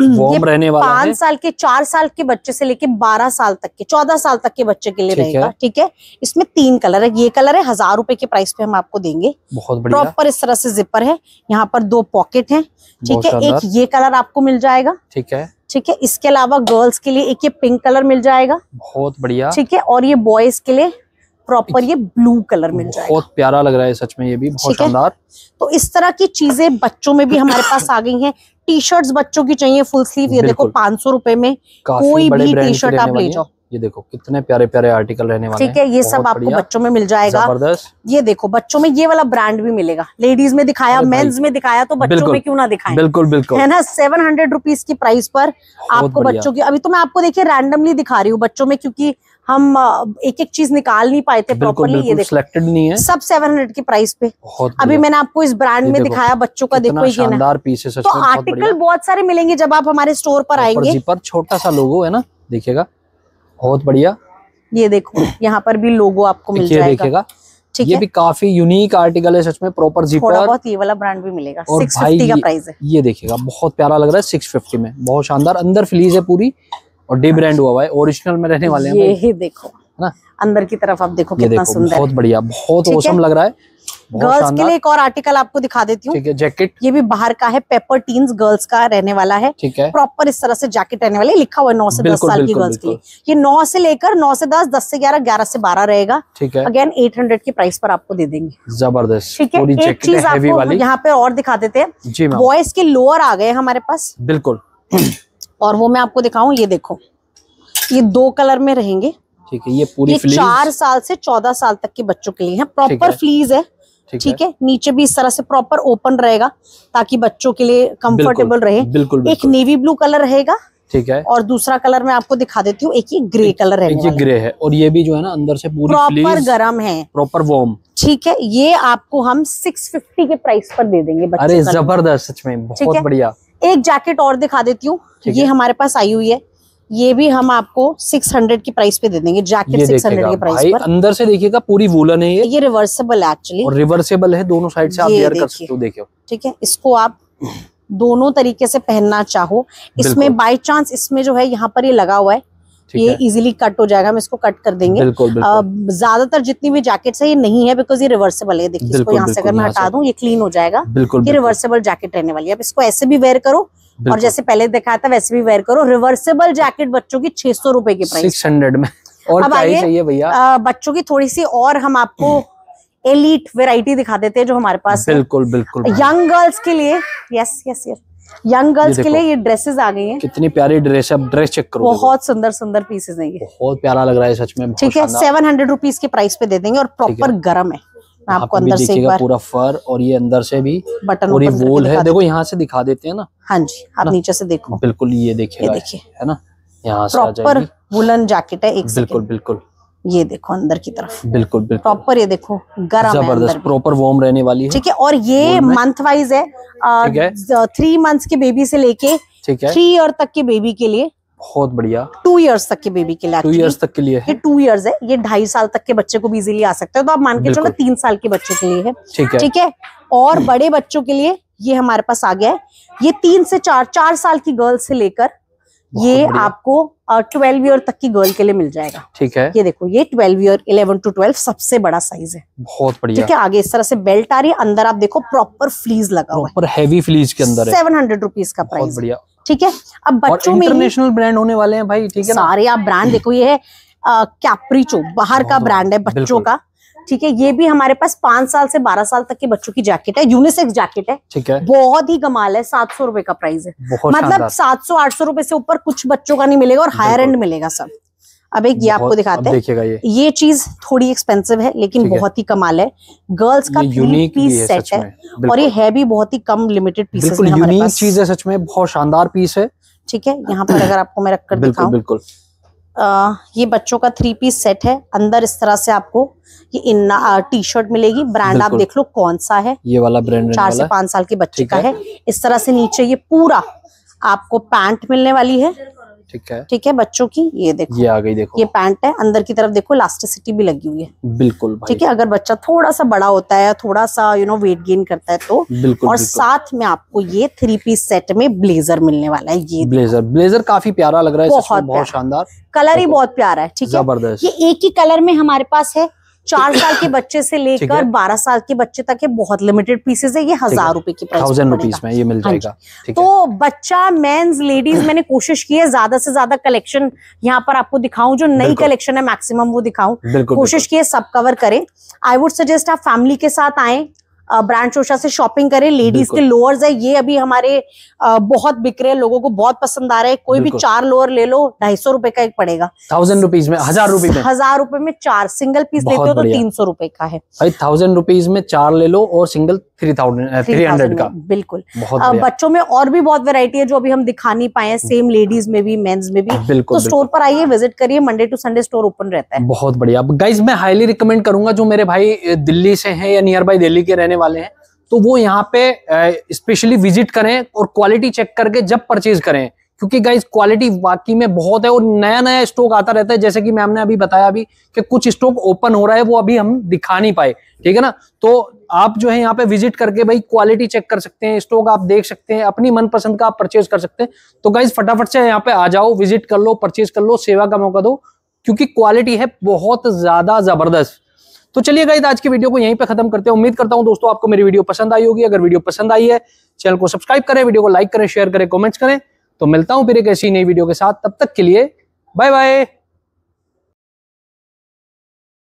वार्म रहने वाला पांच साल के चार साल के बच्चे से लेके बारह साल तक के चौदह साल तक के बच्चे के लिए रहेगा ठीक है इसमें तीन कलर है ये कलर है हजार रूपए के प्राइस पे हम आपको देंगे बहुत बढ़िया प्रॉपर इस तरह से जिपर है यहाँ पर दो पॉकेट है ठीक है एक ये कलर आपको मिल जाएगा ठीक है ठीक है इसके अलावा गर्ल्स के लिए एक ये पिंक कलर मिल जाएगा बहुत बढ़िया ठीक है और ये बॉयज के लिए प्रॉपर ये ब्लू कलर मिल जाएगा बहुत प्यारा लग रहा है सच में ये भी बहुत शानदार तो इस तरह की चीजें बच्चों में भी हमारे पास आ गई हैं टी शर्ट बच्चों की चाहिए फुल स्लीव ये देखो पांच सौ रूपये में कोई भी टी शर्ट आप ले जाओ ये देखो कितने प्यारे प्यारे आर्टिकल रहने वाले ठीक है ये सब आपको बच्चों में मिल जाएगा ये देखो बच्चों में ये वाला ब्रांड भी मिलेगा लेडीज में दिखाया मेंस में दिखाया तो बच्चों में क्यों ना दिखाया बिल्कुल बिल्कुल है ना सेवन हंड्रेड रुपीज की प्राइस पर आपको बच्चों की अभी तो मैं आपको देखिए रैंडमली दिखा रही हूँ बच्चों में क्यूँकी हम एक एक चीज निकाल नहीं पाए थे प्रॉपरली ये सिलेक्टेड नहीं है सब सेवन हंड्रेड के प्राइस पे अभी मैंने आपको इस ब्रांड में दिखाया बच्चों का देखो ये ना पीस तो आर्टिकल बहुत सारे मिलेंगे जब आप हमारे स्टोर पर आएंगे पर छोटा सा लोगो है ना देखिएगा बहुत बढ़िया ये देखो यहाँ पर भी लोगो आपको मिल जाएगा ठीक ये भी काफी यूनिक आर्टिकल है सच में प्रॉपर जीपर थोड़ा बहुत ये वाला ब्रांड भी मिलेगा और 650 का प्राइस है ये देखिएगा बहुत प्यारा लग रहा है 650 में बहुत शानदार अंदर फ्लीज है पूरी और डी ब्रांड अच्छा। हुआ हुआ है ओरिजिनल में रहने वाले ये ही देखो है ना अंदर की तरफ आप देखो कितना सुंदर बहुत बढ़िया बहुत मौसम लग रहा है गर्ल्स के लिए एक और आर्टिकल आपको दिखा देती हूँ जैकेट ये भी बाहर का है पेपर टीन्स गर्ल्स का रहने वाला है ठीक है प्रॉपर इस तरह से जैकेट रहने वाले लिखा हुआ है नौ से दस साल की गर्ल्स के लिए ये नौ से लेकर नौ से दस दस से ग्यारह ग्यारह से बारह रहेगा ठीक है अगेन एट हंड्रेड की प्राइस पर आपको दे देंगे जबरदस्त ठीक है एक चीज आपको यहाँ पे और दिखा देते हैं बॉयज के लोअर आ गए हमारे पास बिल्कुल और वो मैं आपको दिखाऊं ये देखो ये दो कलर में रहेंगे ठीक है ये पूरी ये चार साल से चौदह साल तक के बच्चों के लिए है प्रॉपर फ्लीज है ठीक है नीचे भी इस तरह से प्रॉपर ओपन रहेगा ताकि बच्चों के लिए कंफर्टेबल रहे बिल्कुल, बिल्कुल एक नेवी ब्लू कलर रहेगा ठीक है और दूसरा कलर मैं आपको दिखा देती हूँ एक ये ग्रे कलर है ये ग्रे है और ये भी जो है ना अंदर से पूरी प्रॉपर गर्म है प्रॉपर वार्म ठीक है ये आपको हम फिफ्टी के प्राइस पर दे देंगे अरे जबरदस्त सच में बहुत बढ़िया एक जैकेट और दिखा देती हूँ ये हमारे पास आई हुई है ये भी हम आपको 600 की प्राइस पे दे देंगे जैकेट 600 के प्राइस पर अंदर से देखिएगा पूरी वूलन है ये ये रिवर्सेबल एक्चुअली और रिवर्सेबल है दोनों साइड से आप वेयर कर सकते हो देखियो ठीक है इसको आप दोनों तरीके से पहनना चाहो इसमें बाय चांस इसमें जो है यहाँ पर ये लगा हुआ है ये इजीली कट हो जाएगा हम इसको कट कर देंगे ज्यादातर जितनी भी जैकेट है ये नहीं है बिकॉज ये रिवर्सेबल है देखिए इसको यहाँ से अगर मैं हटा दूँ ये क्लीन हो जाएगा ये रिवर्सेबल जैकेट रहने वाली है अब इसको ऐसे भी वेयर करो और जैसे पहले दिखाया था वैसे भी वेयर करो रिवर्सेबल जैकेट बच्चों की छह सौ रुपए की प्राइस सिक्स हंड्रेड में और अब आइए भैया बच्चों की थोड़ी सी और हम आपको एलिट वेराइटी दिखा देते हैं जो हमारे पास बिल्कुल बिल्कुल यंग गर्ल्स के लिए yes yes yes young girls के लिए ये ड्रेसेस आ गई हैं कितनी प्यारी ड्रेस है ड्रेस चेक करो बहुत सुंदर सुंदर पीसेस हैं ये बहुत प्यारा लग रहा है सच में ठीक है सेवन हंड्रेड रुपीज के प्राइस पे दे देंगे और प्रॉपर गर्म है आपको अंदर से एक बार पूरा फर और ये अंदर से भी बटन और ये वोल है देखो यहाँ से दिखा देते हैं ना हाँ जी आप नीचे से देखो बिल्कुल ये देखिए है ना यहाँ से प्रॉपर वुलन जैकेट है एक बिल्कुल बिल्कुल ये देखो अंदर की तरफ बिल्कुल प्रॉपर ये देखो गर्म जबरदस्त प्रॉपर वार्म रहने वाली है ठीक है और ये मंथ वाइज है थ्री मंथ के बेबी से लेके थ्री ईयर तक के बेबी के लिए बहुत बढ़िया टू इयर्स तक के बेबी के लिए टू इयर्स तक के लिए है टू इयर्स है ये ढाई साल तक के बच्चे को भी इजीली आ सकते हैं तो आप मान के चलो तीन साल के बच्चे के लिए है ठीक है ठीक है और हम्म। बड़े बच्चों के लिए ये हमारे पास आ गया है ये तीन से चार चार साल की गर्ल्स से लेकर ये आपको ट्वेल्व ईयर तक की गर्ल के लिए मिल जाएगा ठीक है ये देखो ये twelve year eleven to twelve सबसे बड़ा साइज है बहुत बढ़िया ठीक है आगे इस तरह से बेल्ट आ रही है अंदर आप देखो प्रॉपर फ्लीज लगा हुआ है हैवी फ्लीज के अंदर सेवन हंड्रेड रुपीज का प्राइस बढ़िया ठीक है अब बच्चों में इंटरनेशनल ब्रांड होने वाले हैं भाई ठीक है सारे आप ब्रांड देखो ये है कैप्रीचो बाहर का ब्रांड है बच्चों का ठीक है ये भी हमारे पास पांच साल से बारह साल तक के बच्चों की जैकेट है यूनिसेक्स जैकेट है ठीक है बहुत ही कमाल है सात सौ रुपए का प्राइस है मतलब सात सौ आठ सौ रुपए से ऊपर कुछ बच्चों का नहीं मिलेगा और हायर एंड मिलेगा सब अब एक ये आपको दिखाते हैं ये, ये चीज थोड़ी एक्सपेंसिव है लेकिन बहुत ही कमाल है गर्ल्स का यूनिक पीस सेट है और ये है भी बहुत ही कम लिमिटेड पीस में चीज है सच में बहुत शानदार पीस है ठीक है यहाँ पर अगर आपको मैं रख कर दिखाऊं बिल्कुल आ, ये बच्चों का थ्री पीस सेट है अंदर इस तरह से आपको ये इन्ना टी शर्ट मिलेगी ब्रांड आप देख लो कौन सा है ये वाला ब्रांड चार से पांच साल के बच्चे का है।, है इस तरह से नीचे ये पूरा आपको पैंट मिलने वाली है ठीक है ठीक है बच्चों की ये देखो ये आ गई देखो ये पैंट है अंदर की तरफ देखो इलास्टिसिटी भी लगी हुई है बिल्कुल ठीक है अगर बच्चा थोड़ा सा बड़ा होता है थोड़ा सा यू नो वेट गेन करता है तो बिल्कुल और बिल्कुल। साथ में आपको ये थ्री पीस सेट में ब्लेजर मिलने वाला है ये ब्लेजर ब्लेजर काफी प्यारा लग रहा है बहुत शानदार कलर ही बहुत प्यारा है ठीक है ये एक ही कलर में हमारे पास है चार साल के बच्चे से लेकर बारह साल के बच्चे तक ये बहुत लिमिटेड पीसेस है ये हजार रुपए की प्राइस में ये मिल हाँ जाएगा तो बच्चा मेन्स लेडीज मैंने कोशिश की है ज्यादा से ज्यादा कलेक्शन यहाँ पर आपको दिखाऊं जो नई कलेक्शन है मैक्सिमम वो दिखाऊं कोशिश की है सब कवर करें आई वुड सजेस्ट आप फैमिली के साथ आए ब्रांड शोशा से शॉपिंग करें लेडीज के लोअर्स है ये अभी हमारे बहुत बिक रहे हैं लोगों को बहुत पसंद आ रहा है कोई भी चार लोअर ले लो ढाई सौ रुपए का एक पड़ेगा थाउजेंड रुपीज में हजार रुपए में हजार रुपए में चार सिंगल पीस लेते हो तो तीन सौ रुपए का है थाउजेंड रुपीज में चार ले लो और single three thousand three hundred का बिल्कुल आ, बच्चों में और भी बहुत वेरायटी है जो अभी हम दिखा नहीं पाए सेम लेडीज में भी मेन्स में भी बिल्कुल तो स्टोर पर आइए विजिट करिए Monday to Sunday store open रहता है बहुत बढ़िया गाइज मैं हाईली रिकमेंड करूंगा जो मेरे भाई दिल्ली से है या नियर बाई दिल्ली के रहने वाले हैं तो वो यहाँ पे स्पेशली विजिट करें और क्वालिटी चेक करके जब परचेज करें क्योंकि गाइज क्वालिटी वाकई में बहुत है और नया नया स्टॉक आता रहता है जैसे कि मैम ने अभी बताया अभी कि कुछ स्टॉक ओपन हो रहा है वो अभी हम दिखा नहीं पाए ठीक है ना तो आप जो है यहाँ पे विजिट करके भाई क्वालिटी चेक कर सकते हैं स्टॉक आप देख सकते हैं अपनी मनपसंद का आप परचेज कर सकते हैं तो गाइज फटाफट से यहाँ पे आ जाओ विजिट कर लो परचेज कर लो सेवा का मौका दो क्योंकि क्वालिटी है बहुत ज्यादा जबरदस्त तो चलिए गाइज आज की वीडियो को यहीं पे खत्म करते हैं उम्मीद करता हूं दोस्तों आपको मेरी वीडियो पसंद आई होगी अगर वीडियो पसंद आई है चैनल को सब्सक्राइब करें वीडियो को लाइक करें शेयर करें कमेंट्स करें तो मिलता हूं फिर एक ऐसी नई वीडियो के साथ तब तक के लिए बाय बाय